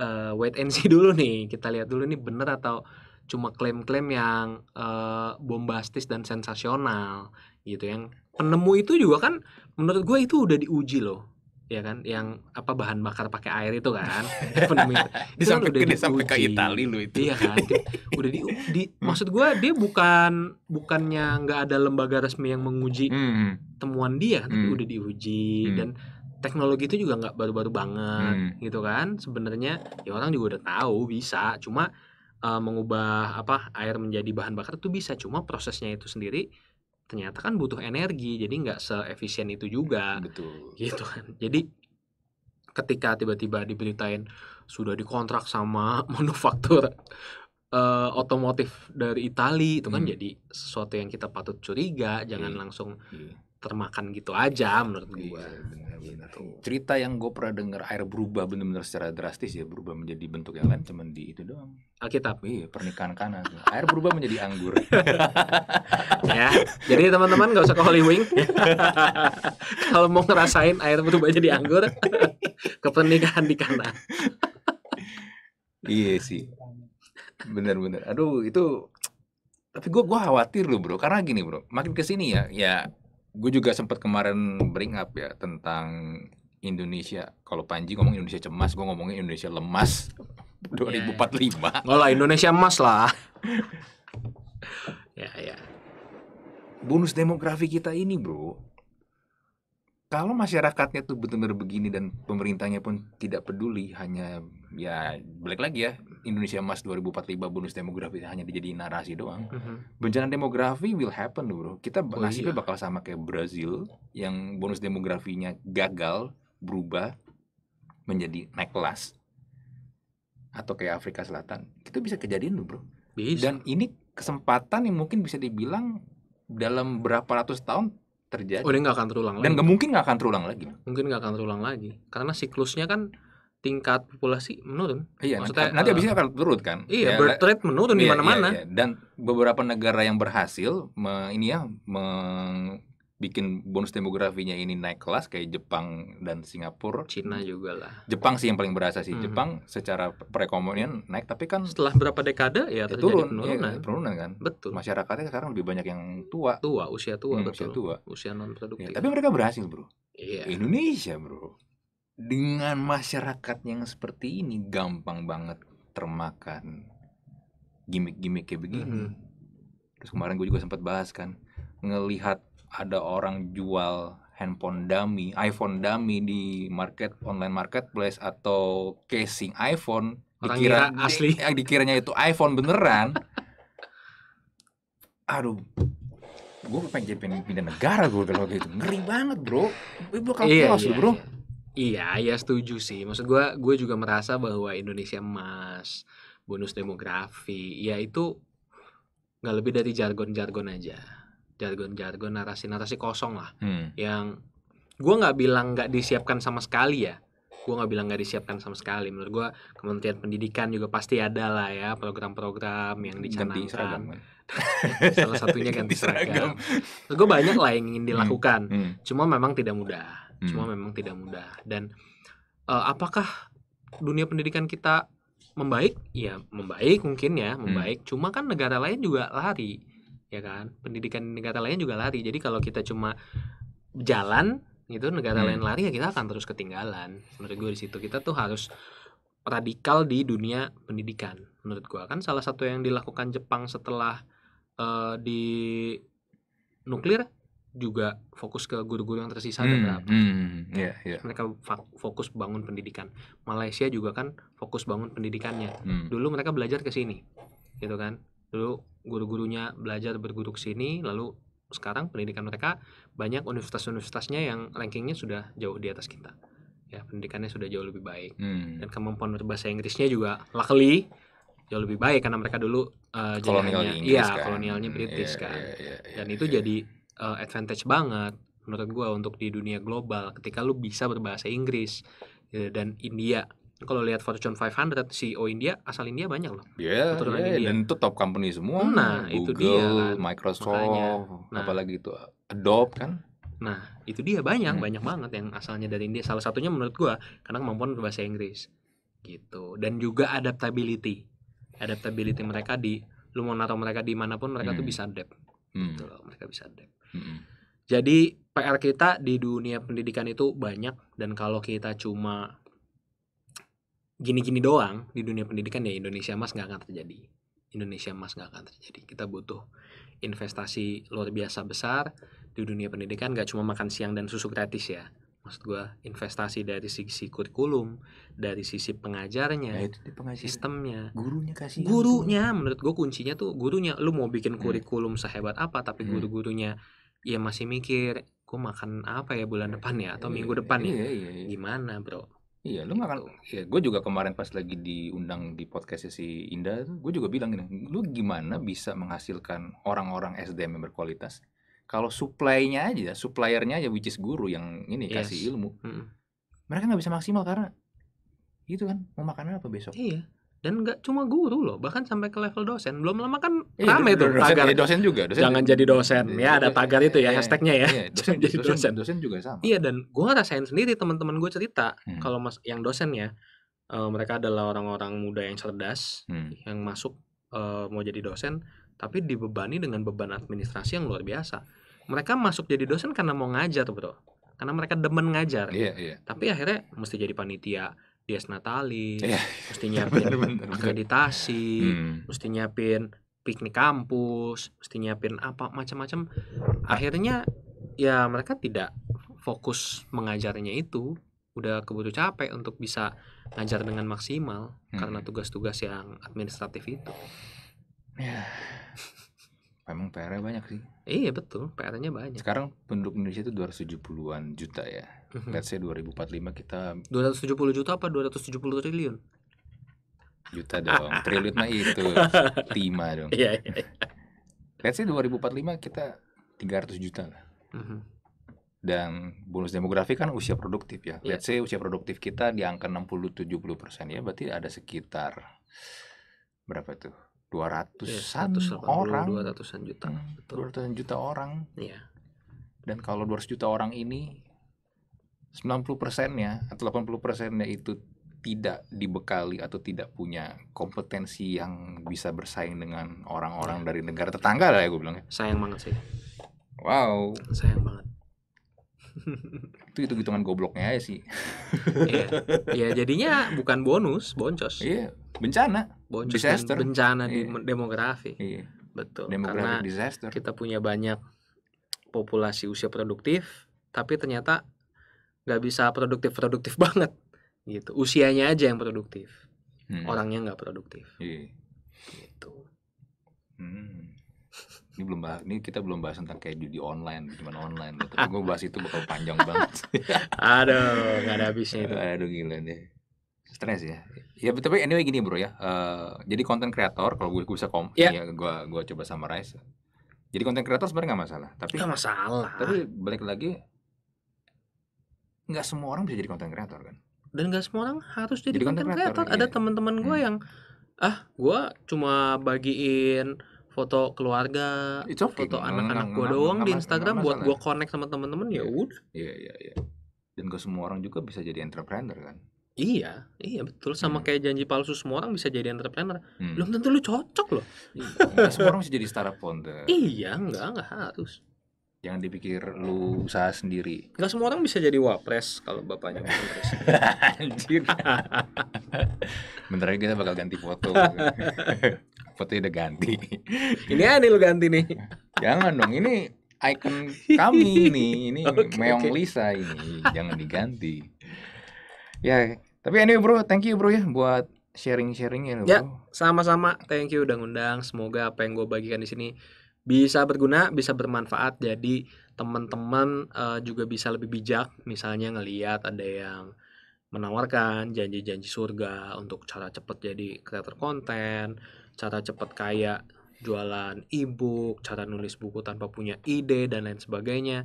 S1: uh, wait and see dulu nih kita lihat dulu nih bener atau cuma klaim-klaim yang uh, bombastis dan sensasional gitu yang penemu itu juga kan menurut gue itu udah diuji loh ya kan yang apa bahan bakar pakai air itu kan fenomena itu kan udah dia sampai ke Itali lu itu iya kan udah di, di hmm. maksud gue dia bukan bukannya nggak ada lembaga resmi yang menguji hmm. hmm, hmm. temuan dia hmm. tapi udah diuji hmm. dan teknologi itu juga nggak baru-baru banget hmm. gitu kan sebenarnya ya orang juga udah tahu bisa cuma uh, mengubah apa air menjadi bahan bakar itu bisa cuma prosesnya itu sendiri ternyata kan butuh energi jadi nggak seefisien itu juga betul gitu kan jadi ketika tiba-tiba diberitain sudah dikontrak sama manufaktur uh, otomotif dari Italia itu kan hmm. jadi sesuatu yang kita patut curiga jangan hmm. langsung hmm termakan gitu aja menurut gue. Iya, gitu. Cerita yang gue pernah dengar air berubah benar-benar secara drastis ya berubah menjadi bentuk yang lain cuman di itu doang. Alkitab. Iya pernikahan kanan. Air berubah menjadi anggur. ya. Jadi teman-teman gak usah ke Hollywood. Kalau mau ngerasain air berubah jadi anggur ke pernikahan di kanan. iya sih. Bener-bener. Aduh itu tapi gue gue khawatir loh bro karena gini bro makin kesini ya ya gue juga sempat kemarin bring up ya tentang Indonesia. Kalau Panji ngomong Indonesia cemas, gue ngomongnya Indonesia lemas 2045. Iya. Enggak lah, Indonesia emas lah. ya, ya. Bonus demografi kita ini, Bro kalau masyarakatnya tuh benar-benar begini dan pemerintahnya pun tidak peduli hanya ya balik lagi ya Indonesia Emas 2045 bonus demografi hanya jadi narasi doang mm -hmm. bencana demografi will happen bro kita oh, nasibnya iya. bakal sama kayak Brazil yang bonus demografinya gagal berubah menjadi naik kelas atau kayak Afrika Selatan kita bisa kejadian bro bisa. dan ini kesempatan yang mungkin bisa dibilang dalam berapa ratus tahun terjadi. Udah oh, nggak akan terulang Dan lagi. Dan mungkin nggak akan terulang lagi. Mungkin nggak akan terulang lagi. Karena siklusnya kan tingkat populasi menurun. Iya, Maksudnya, nanti, nanti eh, abisnya akan turun kan. Iya, ya, birth nah, rate menurun iya, di mana-mana. Iya, iya. Dan beberapa negara yang berhasil me, ini ya me, bikin bonus demografinya ini naik kelas kayak Jepang dan Singapura. Cina juga lah. Jepang sih yang paling berasa sih. Mm -hmm. Jepang secara perekonomian naik tapi kan setelah berapa dekade ya, ya turun penurunan. Ya, penurunan kan. Betul. Masyarakatnya sekarang lebih banyak yang tua. Tua, usia tua hmm, betul. Usia tua. Usia non produktif. Ya, tapi mereka berhasil, Bro. Iya. Indonesia, Bro. Dengan masyarakat yang seperti ini gampang banget termakan gimmick-gimmick kayak begini. Mm -hmm. Terus kemarin gue juga sempat bahas kan ngelihat ada orang jual handphone dummy, iPhone dummy di market online marketplace atau casing iPhone orang dikira asli di, dikiranya itu iPhone beneran. Aduh, gue pengen jadi pengen pindah negara gue kalau gitu ngeri banget bro gue bakal iya, iya, bro iya. iya iya setuju sih maksud gue gue juga merasa bahwa Indonesia emas bonus demografi ya itu nggak lebih dari jargon-jargon aja jargon-jargon narasi-narasi kosong lah hmm. yang gue nggak bilang nggak disiapkan sama sekali ya gue nggak bilang nggak disiapkan sama sekali menurut gue kementerian pendidikan juga pasti ada lah ya program-program yang dicanangkan kan? salah satunya ganti, seragam, gue banyak lah yang ingin hmm. dilakukan hmm. Hmm. cuma memang tidak mudah hmm. cuma memang tidak mudah dan uh, apakah dunia pendidikan kita membaik ya membaik mungkin ya hmm. membaik hmm. cuma kan negara lain juga lari ya kan pendidikan negara lain juga lari jadi kalau kita cuma jalan gitu negara hmm. lain lari ya kita akan terus ketinggalan menurut gue di situ kita tuh harus radikal di dunia pendidikan menurut gue kan salah satu yang dilakukan Jepang setelah uh, di nuklir juga fokus ke guru-guru yang tersisa hmm, ada berapa hmm, hmm. yeah, yeah. mereka fokus bangun pendidikan Malaysia juga kan fokus bangun pendidikannya hmm. dulu mereka belajar ke sini gitu kan dulu guru-gurunya belajar berguru ke sini lalu sekarang pendidikan mereka banyak universitas-universitasnya yang rankingnya sudah jauh di atas kita ya pendidikannya sudah jauh lebih baik hmm. dan kemampuan berbahasa Inggrisnya juga luckily jauh lebih baik karena mereka dulu uh, eh, kolonialnya iya kan? kolonialnya hmm, British yeah, kan yeah, yeah, yeah, dan iya, itu yeah. jadi uh, advantage banget menurut gue untuk di dunia global ketika lu bisa berbahasa Inggris ya, dan India kalau lihat Fortune 500 CEO India asal India banyak loh. Iya. Yeah, yeah, dan itu top company semua. Nah, Google, itu dia kan. Microsoft, nah, apalagi itu Adobe kan. Nah, itu dia banyak, hmm. banyak banget yang asalnya dari India. Salah satunya menurut gua karena kemampuan berbahasa Inggris. Gitu. Dan juga adaptability. Adaptability mereka di lu mau naruh mereka di manapun mereka hmm. tuh bisa adapt. Hmm. Gitu loh, mereka bisa adapt. Hmm. Jadi PR kita di dunia pendidikan itu banyak dan kalau kita cuma gini-gini doang di dunia pendidikan ya Indonesia Mas nggak akan terjadi. Indonesia Mas nggak akan terjadi. Kita butuh investasi luar biasa besar di dunia pendidikan nggak cuma makan siang dan susu gratis ya. Maksud gue investasi dari sisi kurikulum, dari sisi pengajarnya, ya, itu pengajar, sistemnya, gurunya kasih. Gurunya menurut gue kuncinya tuh gurunya. Lu mau bikin hmm. kurikulum hmm. sehebat apa tapi hmm. guru-gurunya ya masih mikir gue makan apa ya bulan ya, depan ya atau iya, minggu depan iya, ya. Iya, Gimana, Bro? Iya, lu gak akan. Ya, gue juga kemarin pas lagi diundang di podcastnya si Indah, gue juga bilang gini, lu gimana bisa menghasilkan orang-orang SDM yang berkualitas? Kalau supply-nya aja, suppliernya aja which is guru yang ini yes. kasih ilmu, -hmm. mereka nggak bisa maksimal karena itu kan mau makan apa besok? Iya dan nggak cuma guru loh bahkan sampai ke level dosen belum lama kan iya, rame tuh dosen, tagar iya, dosen juga dosen jangan juga. jadi dosen iya, ya ada tagar iya, iya, itu ya iya, hashtagnya ya iya, dosen, jadi dosen, dosen dosen juga sama iya dan gue rasain sendiri teman-teman gue cerita hmm. kalau mas yang dosen ya uh, mereka adalah orang-orang muda yang cerdas hmm. yang masuk uh, mau jadi dosen tapi dibebani dengan beban administrasi yang luar biasa mereka masuk jadi dosen karena mau ngajar tuh bro karena mereka demen ngajar iya, iya. tapi akhirnya mesti jadi panitia Dias Natalis, yeah. Iya. mesti nyiapin akreditasi, hmm. mesti nyiapin piknik kampus, mesti nyiapin apa macam-macam. Akhirnya ya mereka tidak fokus mengajarnya itu, udah keburu capek untuk bisa ngajar dengan maksimal hmm. karena tugas-tugas yang administratif itu. Yeah memang PR-nya banyak sih. Iya betul, PR-nya banyak. Sekarang penduduk Indonesia itu 270-an juta ya. Mhm. Let's say 2045 kita 270 juta apa 270 triliun? Juta dong. triliun mah itu 5 dong. Iya, iya, iya. Let's say 2045 kita 300 juta lah. Mhm. Dan bonus demografi kan usia produktif ya. Iya. Let's say usia produktif kita di angka 60-70 persen ya. Berarti ada sekitar berapa tuh? dua iya, ratus satu orang. dua ratusan juta. Hmm, betul. an juta orang. Iya. Dan kalau dua ratus juta orang ini sembilan 90 persennya atau delapan 80 persennya itu tidak dibekali atau tidak punya kompetensi yang bisa bersaing dengan orang-orang iya. dari negara tetangga lah ya gue bilang. Ya. Sayang banget sih. Wow. Sayang banget. itu itu hitungan gobloknya aja sih iya ya jadinya bukan bonus boncos iya bencana
S2: boncos disaster
S1: bencana iya. demografi iya. betul demografi karena disaster kita punya banyak populasi usia produktif tapi ternyata nggak bisa produktif produktif banget gitu usianya aja yang produktif hmm. orangnya nggak produktif iya. gitu hmm ini belum bahas, ini kita belum bahas tentang kayak judi online, gimana online. Tapi gue bahas itu bakal panjang banget. Aduh, gak ada habisnya itu. Aduh gila deh. Stres ya. Ya tapi anyway gini bro ya. Uh, jadi konten kreator kalau gue, gue bisa kom, yeah. ya gue iya, gue coba summarize. Jadi konten kreator sebenarnya gak masalah. Tapi Gak masalah. Tapi balik lagi, nggak semua orang bisa jadi konten kreator kan. Dan gak semua orang harus jadi, jadi konten kreator. Ada iya. teman-teman gue hmm. yang ah gue cuma bagiin foto keluarga, okay. foto anak-anak gue doang di Instagram buat gue connect sama temen-temen ya iya. udah. Iya iya iya. Dan gak semua orang juga bisa jadi entrepreneur kan. Iya, iya betul sama hmm. kayak janji palsu semua orang bisa jadi entrepreneur. Hmm. Belum tentu lu cocok loh. Iya, semua orang bisa jadi startup founder. Iya, enggak, enggak harus. Jangan dipikir lu usaha sendiri. Gak semua orang bisa jadi wapres kalau bapaknya wapres. Anjir. Bentar lagi kita bakal ganti foto. foto udah ganti. Ini aneh lu ganti nih. Jangan dong, ini icon kami ini, Ini okay, Meong okay. Lisa ini. Jangan diganti. Ya, tapi anyway bro, thank you bro ya buat sharing-sharingnya Ya, sama-sama. Thank you udah ngundang. Semoga apa yang gue bagikan di sini bisa berguna bisa bermanfaat jadi teman-teman uh, juga bisa lebih bijak misalnya ngeliat ada yang menawarkan janji-janji surga untuk cara cepat jadi creator konten cara cepat kaya jualan e cara nulis buku tanpa punya ide dan lain sebagainya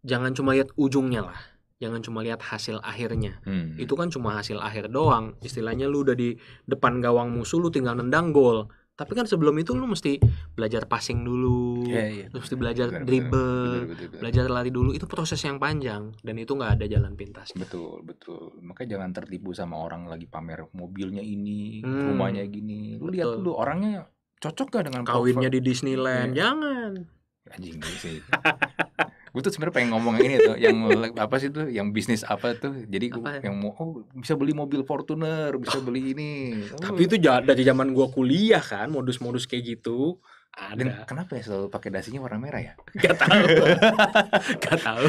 S1: jangan cuma lihat ujungnya lah jangan cuma lihat hasil akhirnya hmm. itu kan cuma hasil akhir doang istilahnya lu udah di depan gawang musuh lu tinggal nendang gol tapi kan sebelum itu lu mesti belajar passing dulu yeah, yeah. lu mesti belajar benar, dribble benar, benar, benar, benar. belajar lari dulu itu proses yang panjang dan itu nggak ada jalan pintas betul betul makanya jangan tertipu sama orang lagi pamer mobilnya ini hmm. rumahnya gini lu betul. lihat dulu orangnya cocok gak dengan kawinnya profil? di Disneyland yeah. jangan anjing iya sih gue tuh sebenarnya pengen ngomong yang ini tuh yang apa sih tuh yang bisnis apa tuh jadi apa? Ya? yang mau oh bisa beli mobil Fortuner bisa beli ini oh. tapi itu dari zaman gue kuliah kan modus-modus kayak gitu ada. Dan kenapa ya selalu pakai dasinya warna merah ya? Gak tau, Gak tau.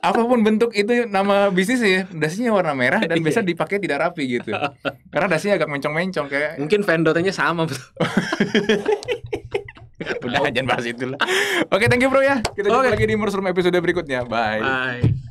S1: Apapun bentuk itu nama bisnis ya, dasinya warna merah dan iya. biasa dipakai tidak rapi gitu. Karena dasinya agak mencong-mencong kayak. Mungkin vendornya sama. Udah, jangan bahas itu lah. Oke, okay, thank you bro ya. Kita jumpa lagi di Mursum episode berikutnya. Bye. Bye.